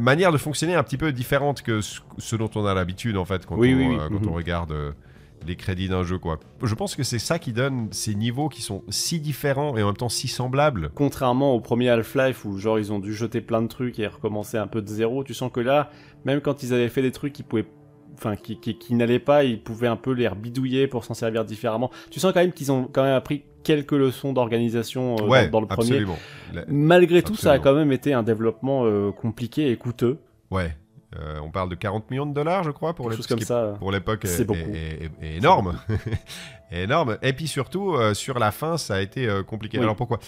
manière de fonctionner un petit peu différente que ce, dont on a l'habitude en fait quand, on mhm. regarde les crédits d'un jeu, quoi. Je pense que c'est ça qui donne ces niveaux qui sont si différents et en même temps si semblables. Contrairement au premier Half-Life où, genre, ils ont dû jeter plein de trucs et recommencer un peu de zéro, tu sens que là, même quand ils avaient fait des trucs qui pouvaient enfin qui, qui, n'allaient pas, ils pouvaient un peu les rebidouiller pour s'en servir différemment. Tu sens quand même qu'ils ont quand même appris quelques leçons d'organisation euh, dans, le premier. Absolument. Malgré tout, ça a quand même été un développement euh, compliqué et coûteux. Ouais, euh, on parle de 40 millions de dollars, je crois, pour l'époque. Pour l'époque, c'est énorme. énorme. Et puis surtout, euh, sur la fin, ça a été euh, compliqué. Alors pourquoi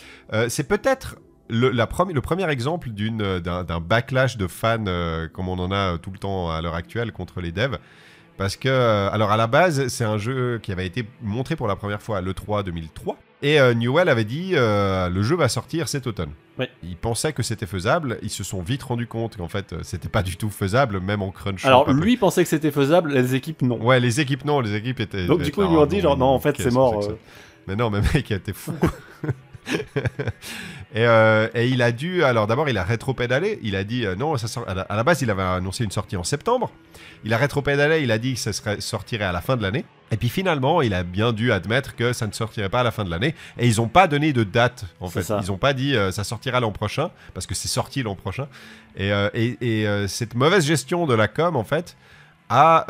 C'est peut-être le, le premier exemple d'un backlash de fans, comme on en a tout le temps à l'heure actuelle, contre les devs. Parce que, alors à la base, c'est un jeu qui avait été montré pour la première fois l'E3 2003. Et euh, Newell avait dit euh, le jeu va sortir cet automne. Il pensait que c'était faisable, ils se sont vite rendu compte qu'en fait euh, c'était pas du tout faisable, même en crunch. Alors lui pensait que c'était faisable, les équipes non. Ouais, les équipes non, les équipes étaient. Donc du coup ils lui ont dit genre non, en fait c'est mort. Mais non, mais mec, était fou. Euh, et, il a dû, alors d'abord il a rétro-pédalé, il a dit euh, non, à, la, base il avait annoncé une sortie en septembre, il a rétro-pédalé, il a dit que ça serait, sortirait à la fin de l'année, et puis finalement il a bien dû admettre que ça ne sortirait pas à la fin de l'année, et ils n'ont pas donné de date en fait, ils n'ont pas dit euh, ça sortira l'an prochain, parce que c'est sorti l'an prochain, et, cette mauvaise gestion de la com en fait, a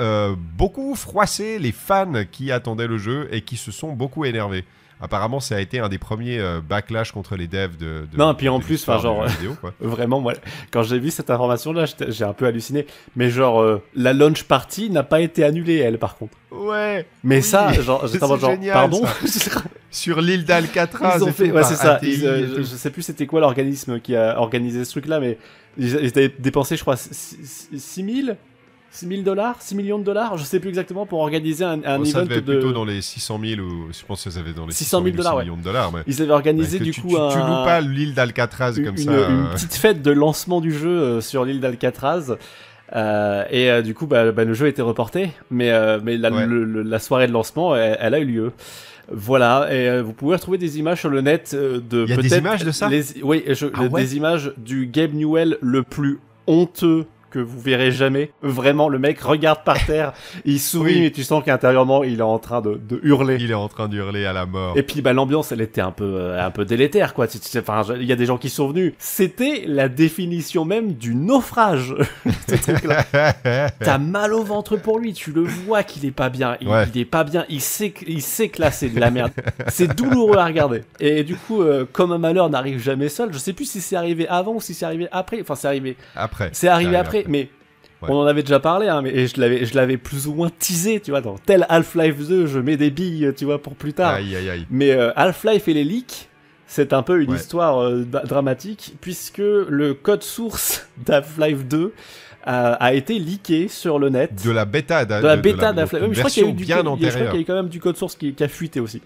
beaucoup froissé les fans qui attendaient le jeu et qui se sont beaucoup énervés. Apparemment, ça a été un des premiers euh, backlash contre les devs de. de non, puis en plus, enfin, genre, vraiment, moi, quand j'ai vu cette information-là, j'ai un peu halluciné. Mais genre, euh, la launch party n'a pas été annulée, elle, par contre. Ouais. Mais ça, genre, genre, pardon. Sur l'île d'Alcatraz. Ils ont fait, ouais, c'est ça. Euh, je, ne sais plus c'était quoi l'organisme qui a organisé ce truc-là, mais ils, ils avaient dépensé, je crois, 6000 6 000 dollars 6 millions de dollars Je sais plus exactement pour organiser un, un oh, ça devait être plutôt dans les 600 000 ou je pense que ça dans les 600 000 dollars, dollars. Mais... Ils avaient organisé du coup un... tu pas l'île d'Alcatraz comme ça. Euh. Une petite fête de lancement du jeu euh, sur l'île d'Alcatraz. Euh, et du coup, bah, bah, le jeu était reporté, mais, mais la, soirée de lancement, elle, a eu lieu. Voilà, et vous pouvez retrouver des images sur le net de peut des images de ça. oui, ah des images du Gabe Newell le plus honteux que vous verrez jamais. Vraiment, le mec regarde par terre, il sourit, mais tu sens qu'intérieurement, il est en train de, hurler. Il est en train d'hurler à la mort. Et puis, bah, l'ambiance, elle était un peu, euh, un peu délétère, quoi. il y a des gens qui sont venus. C'était la définition même du naufrage. T'as mal au ventre pour lui, tu le vois qu'il est pas bien. Il, ouais. est pas bien, il sait, il sait que là, c'est de la merde. c'est douloureux à regarder. Et du coup, euh, comme un malheur n'arrive jamais seul, je sais plus si c'est arrivé avant ou si c'est arrivé après. Enfin, c'est arrivé. Après. C'est arrivé après mais On en avait déjà parlé, hein, mais je l'avais, je l'avais plus ou moins teasé, tu vois, dans tel Half-Life 2, je mets des billes, tu vois, pour plus tard. Mais euh, Half-Life et les leaks, c'est un peu une histoire euh, dramatique, puisque le code source d'Half-Life 2 euh, a, été leaké sur le net. De la bêta dhalf De la bêta life je crois qu'il y a eu quand même du code source qui, a fuité aussi.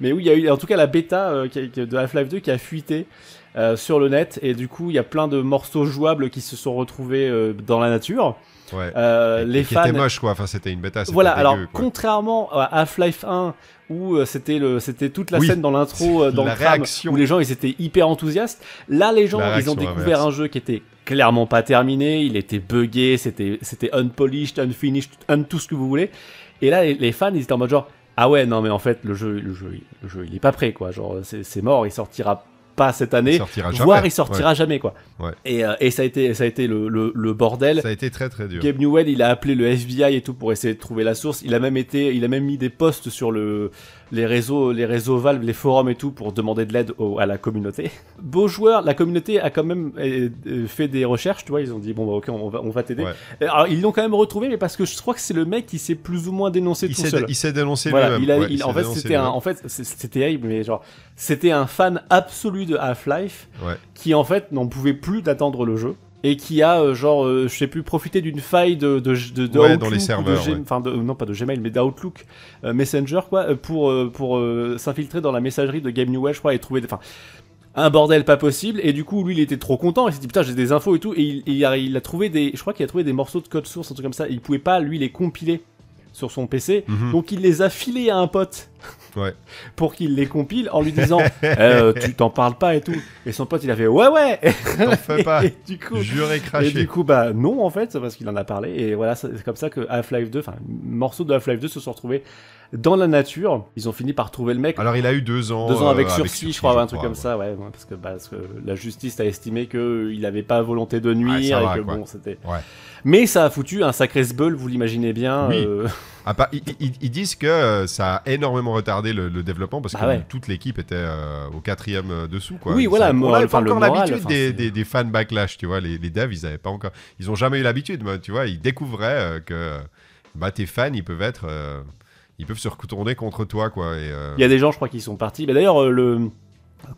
Mais oui, il y a eu, en tout cas, la bêta de Half-Life 2 qui a fuité. Euh, sur le net et du coup il y a plein de morceaux jouables qui se sont retrouvés euh, dans la nature. Ouais. Euh, les fans... moche quoi, enfin c'était une bêta. Voilà, alors contrairement à Half-Life 1 où c'était le c'était toute la scène dans l'intro dans la le réaction. où les gens ils étaient hyper enthousiastes, là les gens ils ont découvert un jeu qui était clairement pas terminé, il était buggé, c'était c'était unpolished, unfinished, un tout ce que vous voulez. Et là les, fans ils étaient en mode genre ah ouais non mais en fait le jeu le jeu, le jeu il est pas prêt quoi, genre c'est mort, il sortira pas cette année, voire il sortira jamais quoi. Et, euh, et, ça a été ça a été le, bordel. Ça a été très très dur. Gabe Newell, il a appelé le FBI et tout pour essayer de trouver la source. Il a même été il a même mis des posts sur le les réseaux les réseaux Valve, les forums et tout pour demander de l'aide à la communauté. Beau joueur, la communauté a quand même euh, euh, fait des recherches, tu vois, ils ont dit bon bah, OK, on va on va t'aider. Alors ils l'ont quand même retrouvé mais parce que je crois que c'est le mec qui s'est plus ou moins dénoncé tout seul. Il s'est dénoncé voilà, lui-même. en fait c'était un en fait c'était mais genre c'était un fan absolu de Half-Life, qui en fait n'en pouvait plus d'attendre le jeu et qui a euh, genre euh, je sais plus profiter d'une faille de de, dans les serveurs, enfin non pas de Gmail mais d'Outlook euh, Messenger quoi pour pour s'infiltrer dans la messagerie de Game New Way, je crois et trouver enfin un bordel pas possible et du coup lui il était trop content il s'est dit putain j'ai des infos et tout et il, il, a, trouvé des je crois qu'il a trouvé des morceaux de code source un truc comme ça il pouvait pas lui les compiler sur son PC. Mhm. Donc il les a filés à un pote. pour qu'il les compile en lui disant euh, tu t'en parles pas et tout et son pote il a fait ouais ouais fais pas et, du coup j'aurais craché et du coup bah non en fait c'est parce qu'il en a parlé et voilà c'est comme ça que Half-Life 2 enfin morceaux de Half-Life 2 se sont retrouvés dans la nature ils ont fini par trouver le mec alors il a eu deux ans deux ans avec, euh, sur sursis, je crois, un truc comme ça ouais, bah, parce, que, la justice a estimé qu'il n'avait avait pas volonté de ah, nuire c'était mais ça a foutu un sacré sbeul vous l'imaginez bien euh, ils, disent que euh, ça a énormément retardé le, développement parce ah que toute l'équipe était euh, au quatrième euh, dessous. Quoi. Oui, voilà. on n'avait pas encore l'habitude des, fans backlash, tu vois. Les, les devs, ils n'avaient pas encore. Ils ont jamais eu l'habitude, tu vois. Ils découvraient que bah, tes fans, ils peuvent être. ils peuvent se retourner contre toi, quoi. Il y a des gens, je crois, qui sont partis. Mais d'ailleurs, le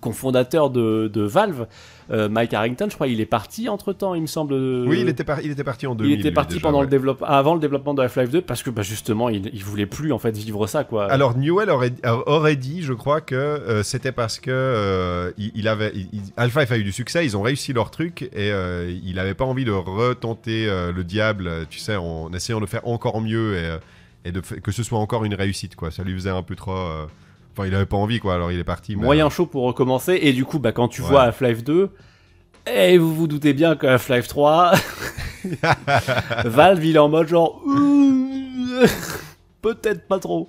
cofondateur de, de Valve euh, Mike Harrington, je crois, il est parti entre temps, il me semble. Oui, il était, parti. il était parti en 2000. Il était parti pendant le développement, avant le développement de Half-Life 2, parce que bah, justement, il, il, voulait plus en fait vivre ça, quoi. Alors Newell aurait, dit, je crois que euh, c'était parce que euh, il, avait, Half-Life a eu du succès, ils ont réussi leur truc et il n'avait pas envie de retenter le diable, tu sais, en essayant de faire encore mieux et, et de, que ce soit encore une réussite, quoi. Ça lui faisait un peu trop. Enfin, il avait pas envie, quoi, alors il est parti. Moyen euh, chaud pour recommencer, et du coup, bah, quand tu vois Half-Life 2, et eh, vous vous doutez bien que Half-Life 3, Valve, il est en mode genre, peut-être pas trop.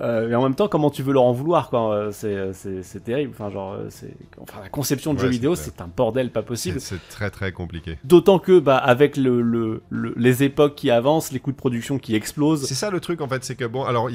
Euh, et en même temps, comment tu veux leur en vouloir, quoi euh, euh, C'est terrible. Enfin, genre, c'est enfin la conception de jeux vidéo, c'est un bordel pas possible. C'est très très compliqué. D'autant que, bah, avec le, les époques qui avancent, les coûts de production qui explosent. C'est ça le truc en fait, c'est que bon, alors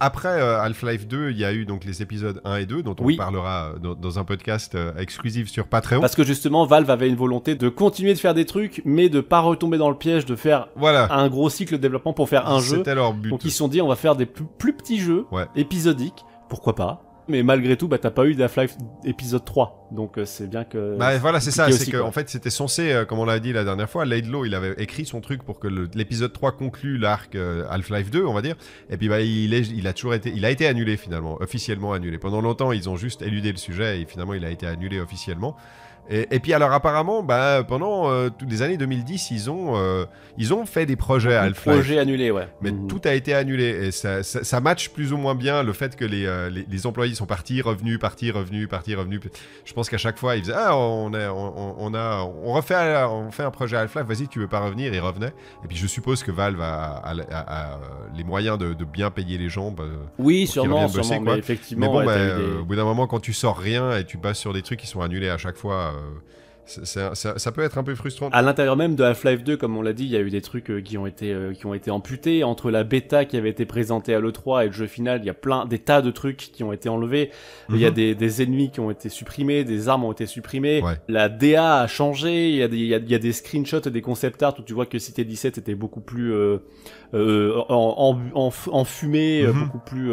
après Half-Life 2, il y a eu donc les épisodes 1 et 2 dont on parlera dans, un podcast exclusif sur Patreon. Parce que justement, Valve avait une volonté de continuer de faire des trucs, mais de pas retomber dans le piège de faire un gros cycle de développement pour faire un jeu. Leur but. Donc ils se sont dit, on va faire des plus petits jeu épisodique, pourquoi pas mais malgré tout, bah, t'as pas eu d'Half-Life épisode 3. Donc euh, c'est bien que. Bah voilà, c'est ça. C'est qu'en en fait, c'était censé, euh, comme on l'a dit la dernière fois, Laidlaw, il avait écrit son truc pour que l'épisode 3 conclue l'arc euh, Half-Life 2, on va dire. Et puis bah, il, est, il, a toujours été. Il a été annulé finalement, officiellement annulé. Pendant longtemps, ils ont juste éludé le sujet et finalement, il a été annulé officiellement. Et, puis alors apparemment, bah, pendant euh, toutes les années 2010, ils ont, euh, ils ont fait des projets alpha Half-Life. annulé, ouais. Mais mhm. tout a été annulé et ça, ça, match plus ou moins bien le fait que euh, les, les, employés sont partis, revenus, partis, revenus, partis, revenus. Je pense qu'à chaque fois, ils faisaient ah on, on, a, on refait, on fait un projet à Vas-y, tu veux pas revenir Ils revenaient. Et puis je suppose que Valve a, les moyens de, bien payer les gens. Bah, oui, sûrement, mais effectivement. Mais bon, bah, au bout d'un moment, quand tu sors rien et tu passes sur des trucs qui sont annulés à chaque fois. So Ça, ça, peut être un peu frustrant. À l'intérieur même de Half-Life 2, comme on l'a dit, il y a eu des trucs euh, qui ont été euh, qui ont été amputés entre la bêta qui avait été présentée à l'E3 et le jeu final. Il y a plein des tas de trucs qui ont été enlevés. Il y a mhm. des, des, ennemis qui ont été supprimés, des armes ont été supprimées. La DA a changé. Il y a, des, il, y a, des screenshots et des concept art où tu vois que Cité 17 était beaucoup plus euh, en, en, en, fumée, mhm. beaucoup plus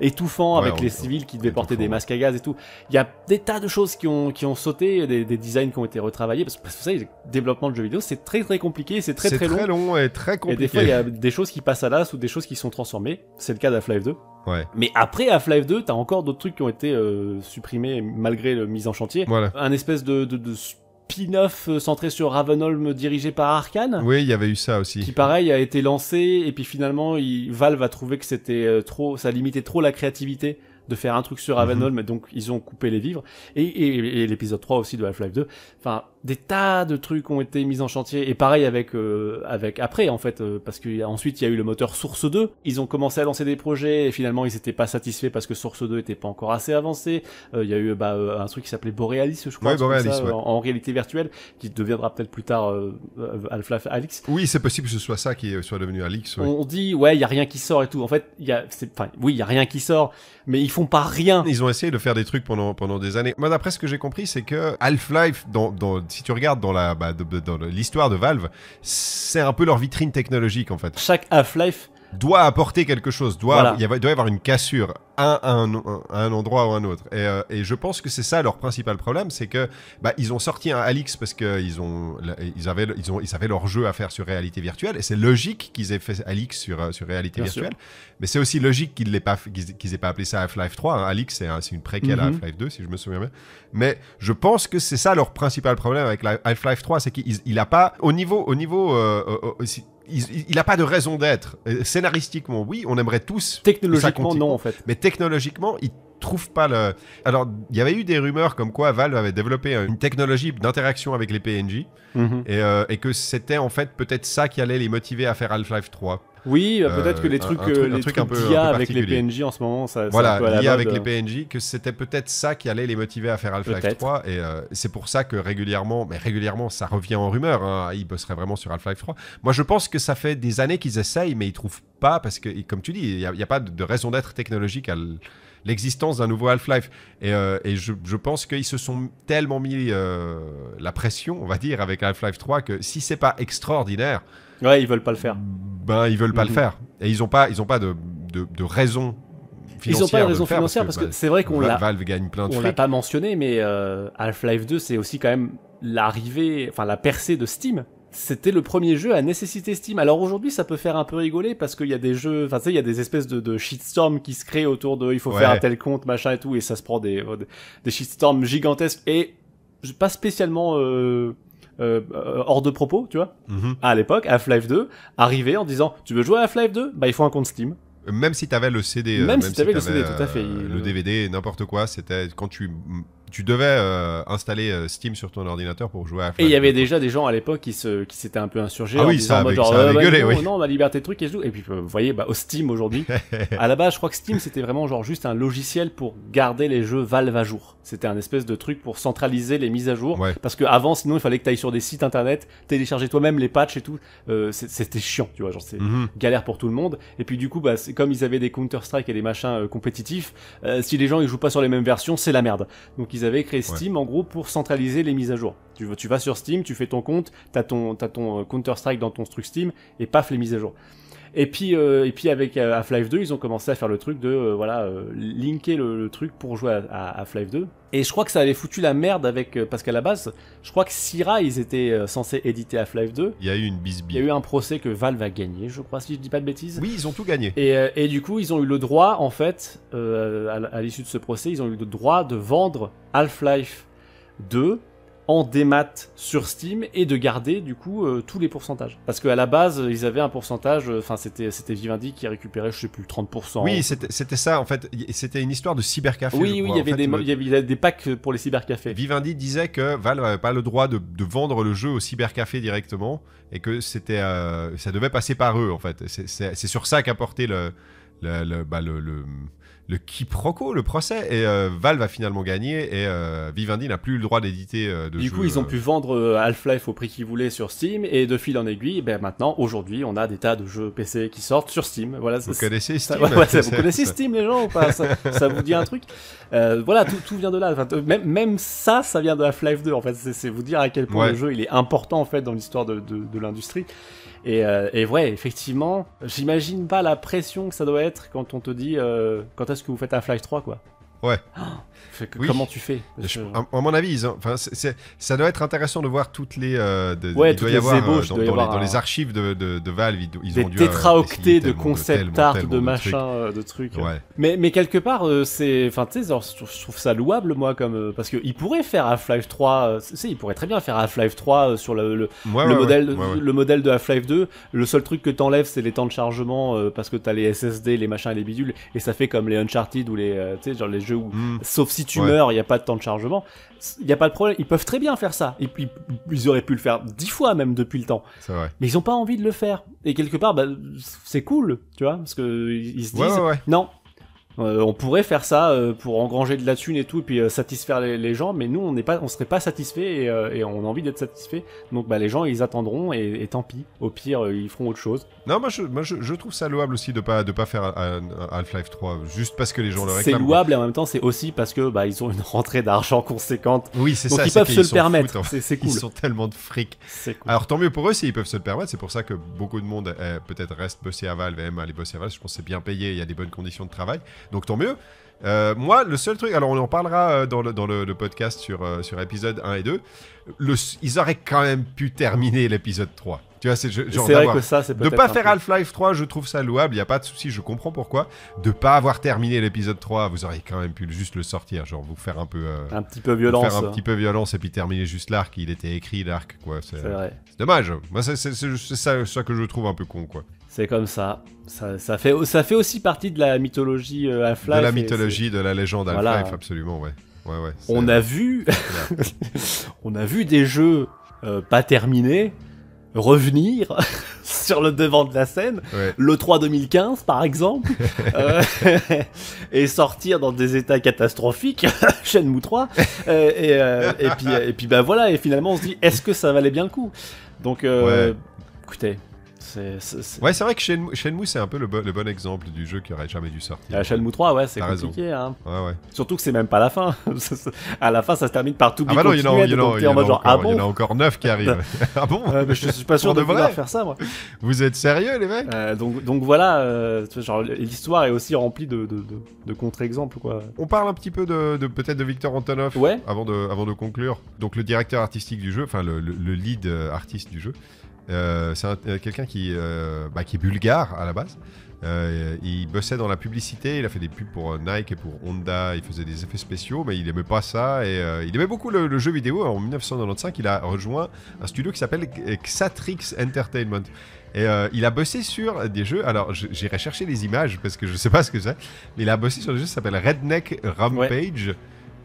étouffant avec les civils qui devaient porter des masques à gaz et tout. Il y a des tas de choses qui ont qui ont sauté, des, des designs qui ont été retravaillé parce que, ça, le développement de jeux vidéo, c'est très très compliqué, c'est très très long. très long et très compliqué. Et des fois, il y a des choses qui passent à l'as ou des choses qui sont transformées. C'est le cas d'Half-Life 2. Ouais. Mais après Half-Life 2, t'as encore d'autres trucs qui ont été euh, supprimés malgré le mise en chantier. Voilà. Un espèce de, spin-off euh, centré sur Ravenholm euh, dirigé par Arkane. Oui, il y avait eu ça aussi. Qui pareil a été lancé et puis finalement Valve a trouvé que c'était trop, ça limitait trop la créativité de faire un truc sur Avenol, mhm. mais donc ils ont coupé les vivres. Et, et, et l'épisode 3 aussi de Half-Life 2. Enfin, des tas de trucs ont été mis en chantier et pareil avec euh, avec après en fait euh, parce que ensuite il y a eu le moteur Source 2 ils ont commencé à lancer des projets et finalement ils n'étaient pas satisfaits parce que Source 2 était pas encore assez avancé euh, il y a eu bah, un truc qui s'appelait Borealis je crois ouais, Borealis, en, réalité virtuelle qui deviendra peut-être plus tard Alpha Alix oui c'est possible que ce soit ça qui soit devenu Alix on dit ouais il y a rien qui sort et tout en fait il y a enfin oui il y a rien qui sort mais ils font pas rien ils ont essayé de faire des trucs pendant pendant des années moi d'après ce que j'ai compris c'est que Half-Life dans, dans si tu regardes dans la bah, dans l'histoire de Valve, c'est un peu leur vitrine technologique en fait. Chaque Half-Life doit apporter quelque chose, doit, il doit y avoir une cassure à un, un endroit ou un autre. Et, euh, et je pense que c'est ça leur principal problème, c'est que bah, ils ont sorti un Alix parce que ils ont, ils avaient, ils ont, ils avaient leur jeu à faire sur réalité virtuelle, et c'est logique qu'ils aient fait Alix sur, euh, sur réalité virtuelle, mais c'est aussi logique qu'ils aient pas, qu'ils aient pas appelé ça Half-Life 3. Hein. Alix, c'est une préquelle à mhm. Half-Life 2, si je me souviens bien. Mais je pense que c'est ça leur principal problème avec Half-Life 3, c'est qu'il a pas, au niveau, au niveau, euh, euh il n'a pas de raison d'être. Scénaristiquement, oui, on aimerait tous. Technologiquement, non, en fait. Mais technologiquement, il trouve pas le. Alors, il y avait eu des rumeurs comme quoi Valve avait développé une technologie d'interaction avec les PNJ mhm. et, euh, et, que c'était en fait peut-être ça qui allait les motiver à faire Half-Life 3. Oui, bah, peut-être euh, que les trucs, euh, les un d'IA avec les PNJ en ce moment, ça. Voilà, l'IA avec les PNJ, que c'était peut-être ça qui allait les motiver à faire Half-Life 3. Euh, et c'est pour ça que régulièrement, mais régulièrement, ça revient en rumeur. Hein, ils bosseraient vraiment sur Half-Life 3. Moi, je pense que ça fait des années qu'ils essayent, mais ils trouvent pas parce que, comme tu dis, il n'y a, pas de raison d'être technologique à l'existence d'un nouveau Half-Life. Et, et, je, pense qu'ils se sont tellement mis la pression, on va dire, avec Half-Life 3 que si c'est pas extraordinaire, Ouais, ils veulent pas le faire. Ben, ils veulent pas le mhm. faire. Et ils ont pas, ils ont pas de, de, de raison ils ont pas de raison financière parce que, bah, c'est vrai qu'on l'a. Valve gagne plein de On l'a pas mentionné, mais euh, Half-Life 2, c'est aussi quand même l'arrivée, enfin la percée de Steam. C'était le premier jeu à nécessiter Steam. Alors aujourd'hui, ça peut faire un peu rigoler parce qu'il y a des jeux, enfin tu sais, il y a des espèces de, de shitstorm qui se créent autour de, il faut faire un tel compte, machin et tout, et ça se prend des des shitstorms gigantesques et pas spécialement euh, euh, euh, hors de propos, tu vois, mhm. à l'époque, Half-Life 2, Arrivé en disant Tu veux jouer à Half-Life 2 Bah, il faut un compte Steam. Même si t'avais le CD, euh, même, si, si t'avais le CD, tout à fait. le DVD, n'importe quoi, c'était quand tu tu devais euh, installer euh, Steam sur ton ordinateur pour jouer à Et il y avait déjà des gens à l'époque qui se qui s'étaient un peu insurgés ah oui, ça euh, bah, non, oui. ma liberté truc et tout. Et puis vous voyez bah au Steam aujourd'hui, à la base, je crois que Steam c'était vraiment genre juste un logiciel pour garder les jeux Valve à jour. C'était un espèce de truc pour centraliser les mises à jour parce que avant sinon il fallait que tu ailles sur des sites internet, télécharger toi-même les patchs et tout, c'était chiant, tu vois, genre c'est mhm. galère pour tout le monde. Et puis du coup bah comme ils avaient des Counter-Strike et des machins compétitifs, si les gens ils jouent pas sur les mêmes versions, c'est la merde. Donc qu'ils avaient créé Steam en gros pour centraliser les mises à jour. Tu, vas sur Steam, tu fais ton compte, t'as ton, as ton euh, Counter-Strike dans ton truc Steam et paf les mises à jour. Et puis, euh, et puis avec euh, Half-Life 2, ils ont commencé à faire le truc de euh, voilà linker le, truc pour jouer à, Half-Life 2. Et je crois que ça avait foutu la merde avec parce qu'à la base, je crois que Sira, ils étaient censés éditer Half-Life 2. Il y a eu une bisbille. Il y a eu un procès que Valve a gagné, je crois si je dis pas de bêtises. Oui, ils ont tout gagné. Et, du coup, ils ont eu le droit en fait à, à l'issue de ce procès, ils ont eu le droit de vendre Half-Life 2 en démat sur Steam et de garder du coup euh, tous les pourcentages. Parce qu'à la base, ils avaient un pourcentage, euh, enfin c'était Vivendi qui récupérait, je sais plus, 30%. Oui, c'était ça en fait, c'était une histoire de cybercafé. Oui, oui, il y, avait des, packs pour les cybercafés. Vivendi disait que Valve n'avait pas le droit de, vendre le jeu au cybercafé directement et que c'était euh, ça devait passer par eux en fait. C'est sur ça qu'a porté le, le, le bah, le quiproquo, le procès. Et euh, Valve a finalement gagné et euh, Vivendi n'a plus le droit d'éditer euh, de Du coup, ils ont euh, pu vendre euh, Half-Life au prix qu'ils voulaient sur Steam et de fil en aiguille, ben maintenant, aujourd'hui, on a des tas de jeux PC qui sortent sur Steam. Voilà, vous connaissez Steam Vous connaissez Steam, les gens ou pas ça, vous dit un truc Voilà, tout, tout, vient de là. même, même, ça, ça vient de Half-Life 2. En fait, c'est vous dire à quel point le jeu il est important en fait dans l'histoire de, de, de l'industrie. Euh, et, ouais, effectivement, j'imagine pas la pression que ça doit être quand on te dit euh, quand est-ce que vous faites un Flash 3, quoi. Ouais. Oh Comment tu fais à, mon avis, ça doit être intéressant de voir toutes les. il doit y avoir, dans, les, archives de, Valve, des euh, tétraoctets de concept art, de, machin, euh, de trucs. Mais, mais quelque part, euh, c'est. je trouve ça louable, moi, comme. parce qu'ils pourraient faire Half-Life 3. tu sais, ils pourraient très bien faire Half-Life 3 sur le, modèle, le modèle de Half-Life 2. Le seul truc que t'enlèves, c'est les temps de chargement parce que t'as les SSD, les machins et les bidules. Et ça fait comme les Uncharted ou les. genre les jeux où. Hmm si tu meurs, il n'y a pas de temps de chargement. Il n'y a pas de problème. Ils peuvent très bien faire ça. Et puis, ils auraient pu le faire dix fois même depuis le temps. Mais ils n'ont pas envie de le faire. Et quelque part, bah, c'est cool, tu vois, parce que ils se disent non, euh, on pourrait faire ça euh, pour engranger de la thune et tout, et puis euh, satisfaire les, gens, mais nous, on n'est pas, on serait pas satisfait et, on a envie d'être satisfait. Donc, bah, les gens, ils attendront et, tant pis. Au pire, ils feront autre chose. Non, moi, je, trouve ça louable aussi de pas pas faire Half-Life 3 juste parce que les gens le réclament. C'est louable en même temps, c'est aussi parce que bah, ils ont une rentrée d'argent conséquente. Oui, c'est ça. Donc ils peuvent se le permettre. C'est cool. Ils sont tellement de fric. Alors tant mieux pour eux s'ils peuvent se le permettre. C'est pour ça que beaucoup de monde eh, peut-être reste bosser à Valve et aime aller bosser à Valve. Je pense que c'est bien payé, il y a des bonnes conditions de travail. Donc tant mieux. Euh, moi, le seul truc, alors on en parlera euh, dans le, dans le, podcast sur, euh, sur épisode 1 et 2, le, ils auraient quand même pu terminer l'épisode 3. Tu vois, c'est vrai que ça, c'est De pas faire Half-Life 3, je trouve ça louable, il n'y a pas de souci, je comprends pourquoi. De pas avoir terminé l'épisode 3, vous auriez quand même pu juste le sortir, genre vous faire un peu. un petit peu violence. Faire un petit peu violence et puis terminer juste l'arc, il était écrit l'arc, quoi. C'est dommage. Moi, c'est ça que je trouve un peu con, quoi. C'est comme ça. ça. fait, ça fait aussi partie de la mythologie euh, Half-Life. De la mythologie, de la légende Half-Life, absolument, ouais. on a vu, on a vu des jeux euh, pas terminés revenir sur le devant de la scène, le 3 2015 par exemple, euh, et sortir dans des états catastrophiques, Shenmue 3, et, et, puis et bah, voilà et finalement on se dit est-ce que ça valait bien le coup Donc écoutez, Ouais, c'est vrai que Shenmue, c'est un peu le, bon exemple du jeu qui aurait jamais dû sortir. Euh, Shenmue 3, ouais, c'est compliqué. Hein. Surtout que c'est même pas la fin. à la fin, ça se termine par tout ah, il y en a, encore 9 qui arrivent. ah bon Je suis pas sûr de vouloir faire ça, moi. Vous êtes sérieux, les mecs euh, donc, donc voilà, euh, genre, l'histoire est aussi remplie de, contre-exemples, quoi. On parle un petit peu de, peut-être de Victor Antonov avant, de, avant de conclure. Donc le directeur artistique du jeu, enfin le, le lead artiste du jeu. Euh, c'est euh, quelqu'un qui, euh, bah, qui est bulgare à la base. il bossait dans la publicité, il a fait des pubs pour Nike et pour Honda, il faisait des effets spéciaux, mais il aimait pas ça et il aimait beaucoup le, jeu vidéo. En 1995, il a rejoint un studio qui s'appelle Xatrix Entertainment. Et il a bossé sur des jeux. Alors, j'irai chercher les images parce que je sais pas ce que c'est, mais il a bossé sur des jeux qui s'appellent Redneck Rampage.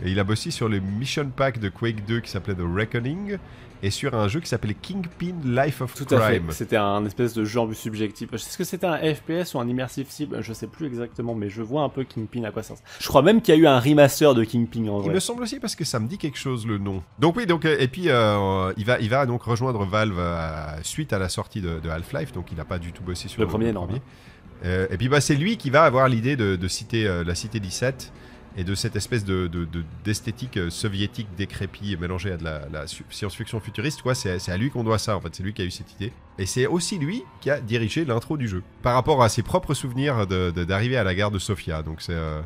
Et il a bossé sur le Mission Pack de Quake 2 qui s'appelait The Reckoning et sur un jeu qui s'appelait Kingpin Life of Tout Crime. C'était un espèce de genre subjectif. Est-ce que c'était un FPS ou un immersif cible Je sais plus exactement, mais je vois un peu Kingpin à quoi ça Je crois même qu'il y a eu un remaster de Kingpin en vrai. Il me semble aussi parce que ça me dit quelque chose le nom. Donc oui, donc euh, et puis euh, il va il va donc rejoindre Valve euh, suite à la sortie de, Half-Life, donc il n'a pas du tout bossé sur le, premier. Le et puis bah c'est lui qui va avoir l'idée de, citer la cité 17 et de cette espèce de, d'esthétique euh, soviétique décrépie mélangée à de la, science-fiction futuriste, quoi, c'est, à lui qu'on doit ça, en fait, c'est lui qui a eu cette idée. Et c'est aussi lui qui a dirigé l'intro du jeu, par rapport à ses propres souvenirs d'arriver à la gare de Sofia, donc c'est... Euh,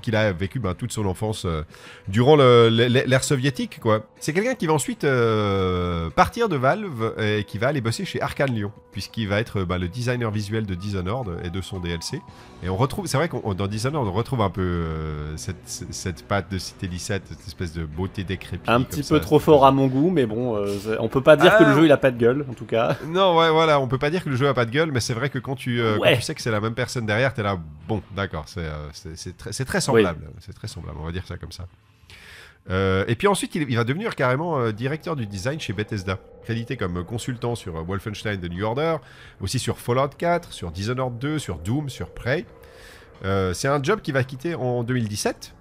qu'il a vécu ben, toute son enfance euh, durant l'ère soviétique. quoi. C'est quelqu'un qui va ensuite euh, partir de Valve et qui va aller bosser chez Arkane Lyon, puisqu'il va être ben, le designer visuel de Dishonored et de son DLC. Et on retrouve, c'est vrai qu'on dans Dishonored, on retrouve un peu euh, cette, patte de Cité 17, cette espèce de beauté décrépite. Un petit peu trop fort à mon goût, mais bon, on peut pas dire que le ah. jeu il a pas de gueule, en tout cas. Non, ouais, voilà, on peut pas dire que le jeu a pas de gueule, mais c'est vrai que quand tu, sais que c'est la même personne derrière, t'es là, bon, d'accord, c'est très, très c'est très semblable, on va dire ça comme ça. Euh, et puis ensuite, il, va devenir carrément euh, directeur du design chez Bethesda, crédité comme consultant sur euh, Wolfenstein The New Order, aussi sur Fallout 4, sur Dishonored 2, sur Doom, sur Prey. c'est un job qu'il va quitter en 2017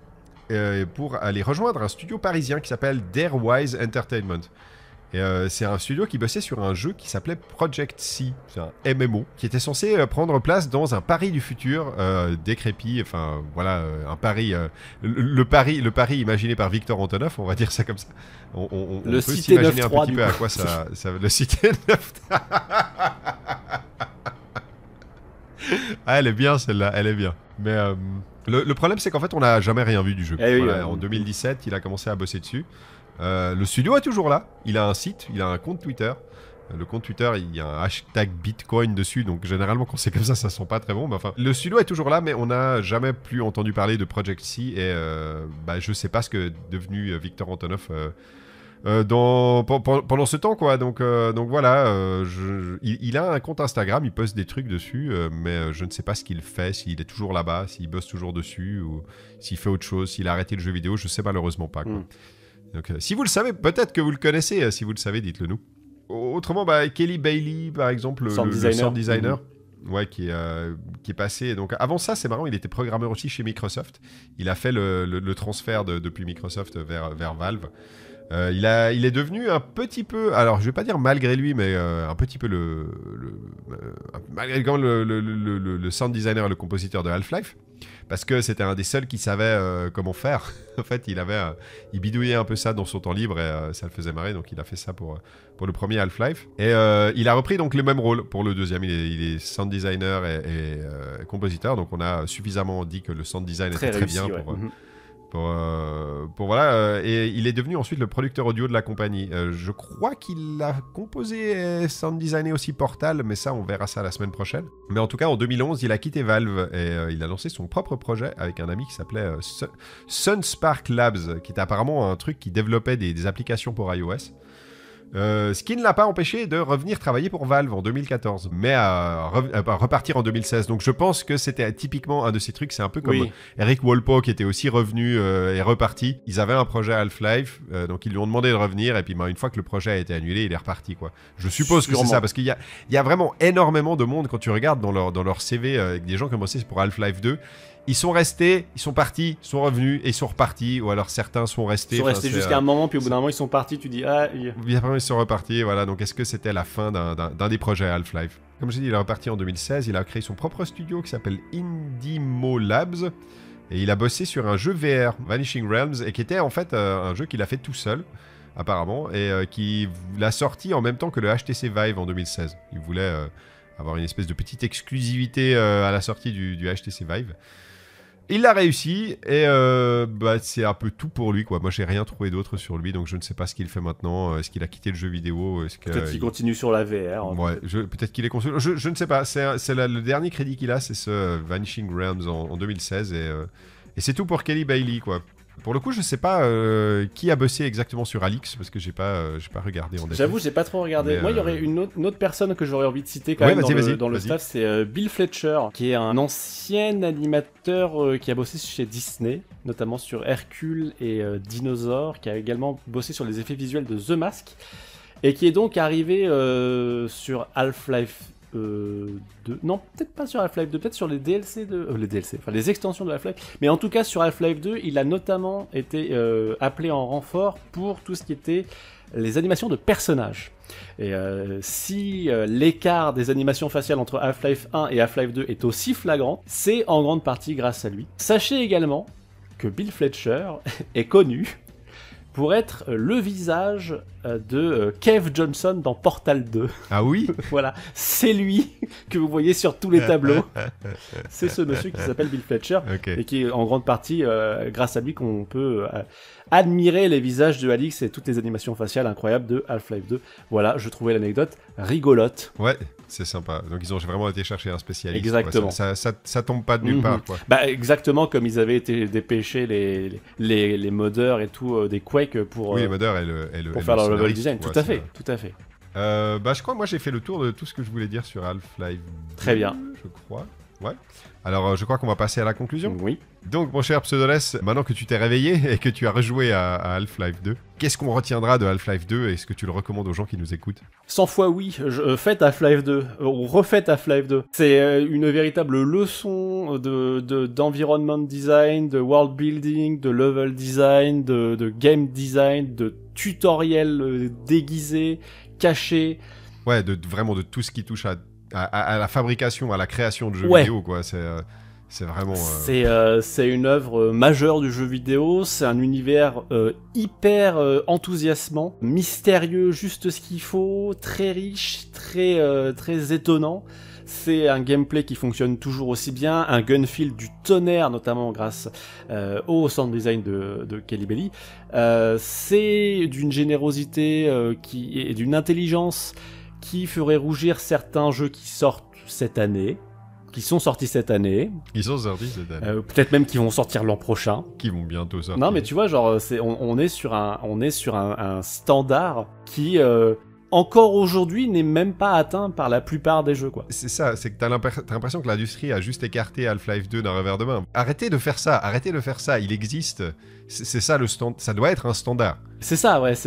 pour aller rejoindre un studio parisien qui s'appelle Darewise Entertainment. Et euh, c'est un studio qui bossait sur un jeu qui s'appelait Project C, c'est un MMO, qui était censé euh, prendre place dans un Paris du futur décrépi. Euh, décrépit, enfin voilà, un Paris, le, Paris, le Paris imaginé par Victor Antonov, on va dire ça comme ça. On, peut s'imaginer un petit peu à quoi ça, le cité 9. ah, elle est bien celle-là, elle est bien. Mais le, problème c'est qu'en fait on n'a jamais rien vu du jeu. Eh en 2017, il a commencé à bosser dessus. Euh, le studio est toujours là. Il a un site, il a un compte Twitter. Le compte Twitter, il y a un hashtag Bitcoin dessus, donc généralement quand c'est comme ça, ça sent pas très bon. Mais enfin, le studio est toujours là, mais on n'a jamais plus entendu parler de Project C. Et euh, bah, je sais pas ce que devenu euh, Victor Antonov euh, pendant ce temps, quoi. Donc, donc voilà, il, a un compte Instagram, il poste des trucs dessus, mais je ne sais pas ce qu'il fait, s'il est toujours là-bas, s'il bosse toujours dessus, ou s'il fait autre chose, s'il a arrêté le jeu vidéo, je sais malheureusement pas. Quoi. Hmm. Donc, euh, si vous le savez, peut-être que vous le connaissez. Euh, si vous le savez, dites-le nous. Autrement, bah, Kelly Bailey, par exemple, le sound designer, mm-hmm. ouais, euh, qui, est, passé. Donc, avant ça, c'est marrant, il était programmeur aussi chez Microsoft. Il a fait le, transfert depuis Microsoft vers, vers Valve. il, a, il est devenu un petit peu, alors je vais pas dire malgré lui, mais un petit peu le, malgré le, le, sound designer et le compositeur de Half-Life parce que c'était un des seuls qui savait euh, comment faire. en fait, il avait, bidouillait un peu ça dans son temps libre et euh, ça le faisait marrer, donc il a fait ça pour, euh, le premier Half-Life. Et il a repris donc le même rôle pour le deuxième. Il est, sound designer et, compositeur, donc on a suffisamment dit que le sound design est était très bien pour. Mhm. Euh, pour, voilà, euh, et il est devenu ensuite le producteur audio de la compagnie. Euh, je crois qu'il a composé et sound designé aussi Portal, mais ça on verra ça la semaine prochaine. Mais en tout cas en 2011 il a quitté Valve et il a lancé son propre projet avec un ami qui s'appelait Sunspark Labs, qui était apparemment un truc qui développait des applications pour iOS. Euh, ce qui ne l'a pas empêché de revenir travailler pour Valve en 2014, mais à, repartir en 2016. Donc je pense que c'était typiquement un de ces trucs, c'est un peu comme Eric Walpo qui était aussi revenu euh, et reparti. Ils avaient un projet Half-Life, euh, donc ils lui ont demandé de revenir, et puis bah, une fois que le projet a été annulé, il est reparti. quoi. Je suppose que c'est ça, parce qu'il y a, vraiment énormément de monde quand tu regardes dans leur, CV avec des gens qui ont pour Half-Life 2 ils sont restés, ils sont partis, ils sont revenus et ils sont repartis. Ou alors certains sont restés. Ils sont restés jusqu'à un euh, moment, puis au bout d'un moment, ils sont partis. Tu dis, ah. ils sont repartis. Voilà. Donc, est-ce que c'était la fin d'un des projets Half-Life Comme je dit, il est reparti en 2016. Il a créé son propre studio qui s'appelle Indimo Labs. Et il a bossé sur un jeu VR, Vanishing Realms, et qui était en fait euh, un jeu qu'il a fait tout seul apparemment, et euh, qui l'a sorti en même temps que le HTC Vive en 2016. Il voulait avoir une espèce de petite exclusivité à la sortie du, du HTC Vive. Il a réussi et euh, bah, c'est un peu tout pour lui. Quoi. Moi, j'ai rien trouvé d'autre sur lui, donc je ne sais pas ce qu'il fait maintenant. Euh, est-ce qu'il a quitté le jeu vidéo Peut-être qu'il continue sur la VR. Ouais, peut-être qu'il est conçu. Je, ne sais pas. C'est le dernier crédit qu'il a, c'est ce euh, Vanishing Realms en, 2016 et c'est tout pour Kelly Bailey, quoi. Pour le coup, je sais pas euh, qui a bossé exactement sur Alix parce que j'ai pas, regardé euh, j'ai pas regardé. J'avoue, j'ai pas trop regardé. Moi, il y euh, aurait une autre, personne que j'aurais envie de citer quand même dans le, staff, c'est Bill Fletcher, qui est un ancien animateur qui a bossé chez Disney, notamment sur Hercule et Dinosaur, qui a également bossé sur les effets visuels de The Mask et qui est donc arrivé sur Half-Life euh, non, peut-être pas sur Half-Life 2, peut-être sur les DLC de. Euh, les DLC, enfin les extensions de Half-Life. Mais en tout cas, sur Half-Life 2, il a notamment été euh, appelé en renfort pour tout ce qui était les animations de personnages. Et si l'écart des animations faciales entre Half-Life 1 et Half-Life 2 est aussi flagrant, c'est en grande partie grâce à lui. Sachez également que Bill Fletcher est connu pour être euh, le visage euh, de euh, Kev Johnson dans Portal 2. Ah oui Voilà, c'est lui que vous voyez sur tous les tableaux. c'est ce monsieur qui s'appelle Bill Fletcher et qui est en grande partie grâce à lui qu'on peut admirer les visages de Alix et toutes les animations faciales incroyables de Half-Life 2. Voilà, je trouvais l'anecdote rigolote. Ouais, c'est sympa. Donc ils ont vraiment été chercher un spécialiste. Exactement. Ça, ça, ça, tombe pas de nulle mhm. part. Bah, exactement comme ils avaient été dépêchés les, les, les, modeurs et tout euh, des quakes pour, oui, les euh, et le, pour faire le leur level design. tout, à fait, tout à fait. bah, je crois, moi j'ai fait le tour de tout ce que je voulais dire sur Half-Life. Très bien. Je crois. Ouais. Alors, euh, je crois qu'on va passer à la conclusion. Oui. Donc, mon cher Pseudoless, maintenant que tu t'es réveillé et que tu as rejoué à, Half-Life 2, qu'est-ce qu'on retiendra de Half-Life 2 et est-ce que tu le recommandes aux gens qui nous écoutent 100 fois oui, je, euh, faites Half-Life 2, euh, Refaites refait Half-Life 2. C'est une véritable leçon de, d'environnement design, de world building, de level design, de, game design, de tutoriel déguisé, caché. Ouais, de, vraiment de tout ce qui touche à à, la fabrication, à la création de jeux vidéo, quoi. C'est. Euh, vraiment. Euh, euh, c'est une œuvre majeure du jeu vidéo. C'est un univers hyper enthousiasmant, mystérieux, juste ce qu'il faut, très riche, très très étonnant. C'est un gameplay qui fonctionne toujours aussi bien, un gunfield du tonnerre, notamment grâce au sound design de, de Kelly Belly. c'est d'une générosité qui, et d'une intelligence qui ferait rougir certains jeux qui sortent cette année, qui sont sortis cette année. Ils sont sortis cette année. Euh, peut-être même qui vont sortir l'an prochain. Qui vont bientôt sortir. Non, mais tu vois, genre, on, est sur un, on est sur un, standard qui euh, encore aujourd'hui n'est même pas atteint par la plupart des jeux quoi. C'est ça, c'est que t'as l'impression que l'industrie a juste écarté Half-Life 2 d'un revers de main. Arrêtez de faire ça, arrêtez de faire ça, il existe c'est ça le stand, ça doit être un standard. C'est ça, ouais. je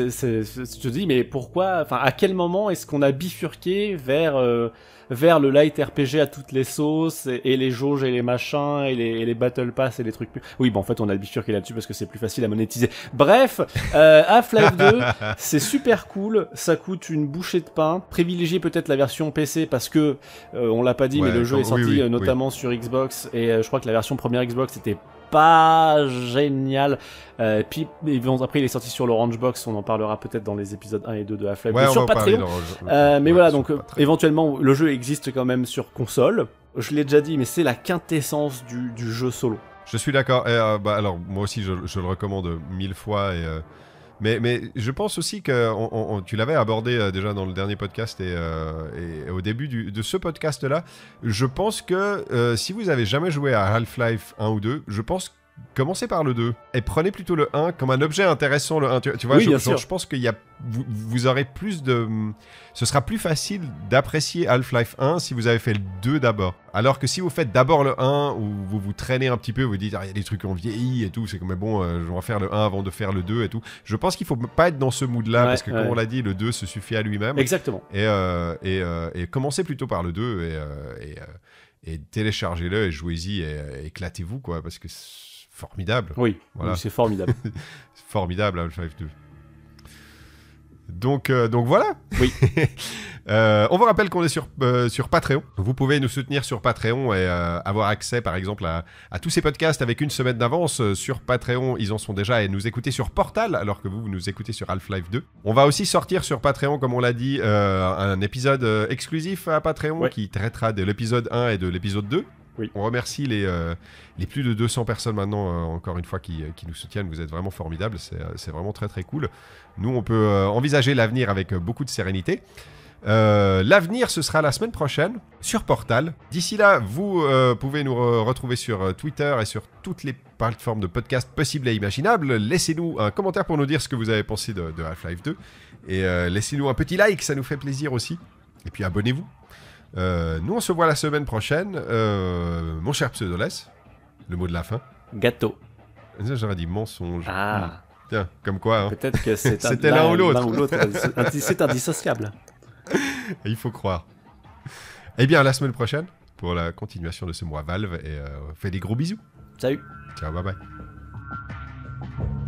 te dis, mais pourquoi Enfin, à quel moment est-ce qu'on a bifurqué vers euh, vers le light RPG à toutes les sauces et, les jauges et les machins et les, battle pass et les trucs. Oui, bon, en fait, on a bifurqué là-dessus parce que c'est plus facile à monétiser. Bref, à half 2, c'est super cool. Ça coûte une bouchée de pain. Privilégiez peut-être la version PC parce que euh, on l'a pas dit, mais le jeu est sorti euh, notamment sur Xbox et je crois que la version première Xbox était pas génial. Euh, puis ils après il est sorti sur l'Orange Box, on en parlera peut-être dans les épisodes 1 et 2 de Half-Life. sur Patreon. Euh, mais voilà, donc euh, éventuellement le jeu existe quand même sur console. Je l'ai déjà dit, mais c'est la quintessence du, jeu solo. Je suis d'accord. Euh, bah, alors moi aussi je, je, le recommande mille fois et mais, je pense aussi que tu l'avais abordé euh, déjà dans le dernier podcast et, euh, au début de ce podcast-là. Je pense que euh, si vous avez jamais joué à Half-Life 1 ou 2, je pense que commencez par le 2 et prenez plutôt le 1 comme un objet intéressant le 1 tu, vois je, pense qu'il y a vous, aurez plus de ce sera plus facile d'apprécier Half-Life 1 si vous avez fait le 2 d'abord alors que si vous faites d'abord le 1 où vous vous traînez un petit peu vous dites ah, il y a des trucs qui ont vieilli et tout c'est comme mais bon euh, je vais faire le 1 avant de faire le 2 et tout je pense qu'il faut pas être dans ce mood là parce que comme on l'a dit le 2 se suffit à lui-même exactement et, euh, et, euh, et commencez plutôt par le 2 et, et, et téléchargez-le et jouez-y et, éclatez-vous quoi parce que formidable. Oui, c'est formidable. formidable, Half-Life hein, 2. Donc, euh, donc voilà. Oui. Euh, on vous rappelle qu'on est sur, euh, sur Patreon. Vous pouvez nous soutenir sur Patreon et avoir accès, par exemple, à, tous ces podcasts avec une semaine d'avance. Sur Patreon, ils en sont déjà et nous écouter sur Portal, alors que vous, nous écoutez sur Half-Life 2. On va aussi sortir sur Patreon, comme on l'a dit, un épisode exclusif à Patreon qui traitera de l'épisode 1 et de l'épisode 2. On remercie les, euh, plus de 200 personnes maintenant, euh, encore une fois, euh, qui, nous soutiennent. Vous êtes vraiment formidables. C'est vraiment très, très cool. Nous, on peut envisager l'avenir avec beaucoup de sérénité. L'avenir, ce sera la semaine prochaine sur Portal. D'ici là, vous pouvez nous retrouver sur Twitter et sur toutes les plateformes de podcast possibles et imaginables. Laissez-nous un commentaire pour nous dire ce que vous avez pensé de, Half-Life 2. Et laissez-nous un petit like, ça nous fait plaisir aussi. Et puis abonnez-vous euh, nous, on se voit la semaine prochaine. Euh, mon cher Pseudolès, le mot de la fin. Gâteau. J'aurais dit mensonge. Ah. Hmm. Tiens, comme quoi. Hein. Peut-être que c'était l'un ou l'autre. c'est indissociable. Il faut croire. Eh bien, à la semaine prochaine pour la continuation de ce mois Valve et euh, fais des gros bisous. Salut. Ciao, bye bye.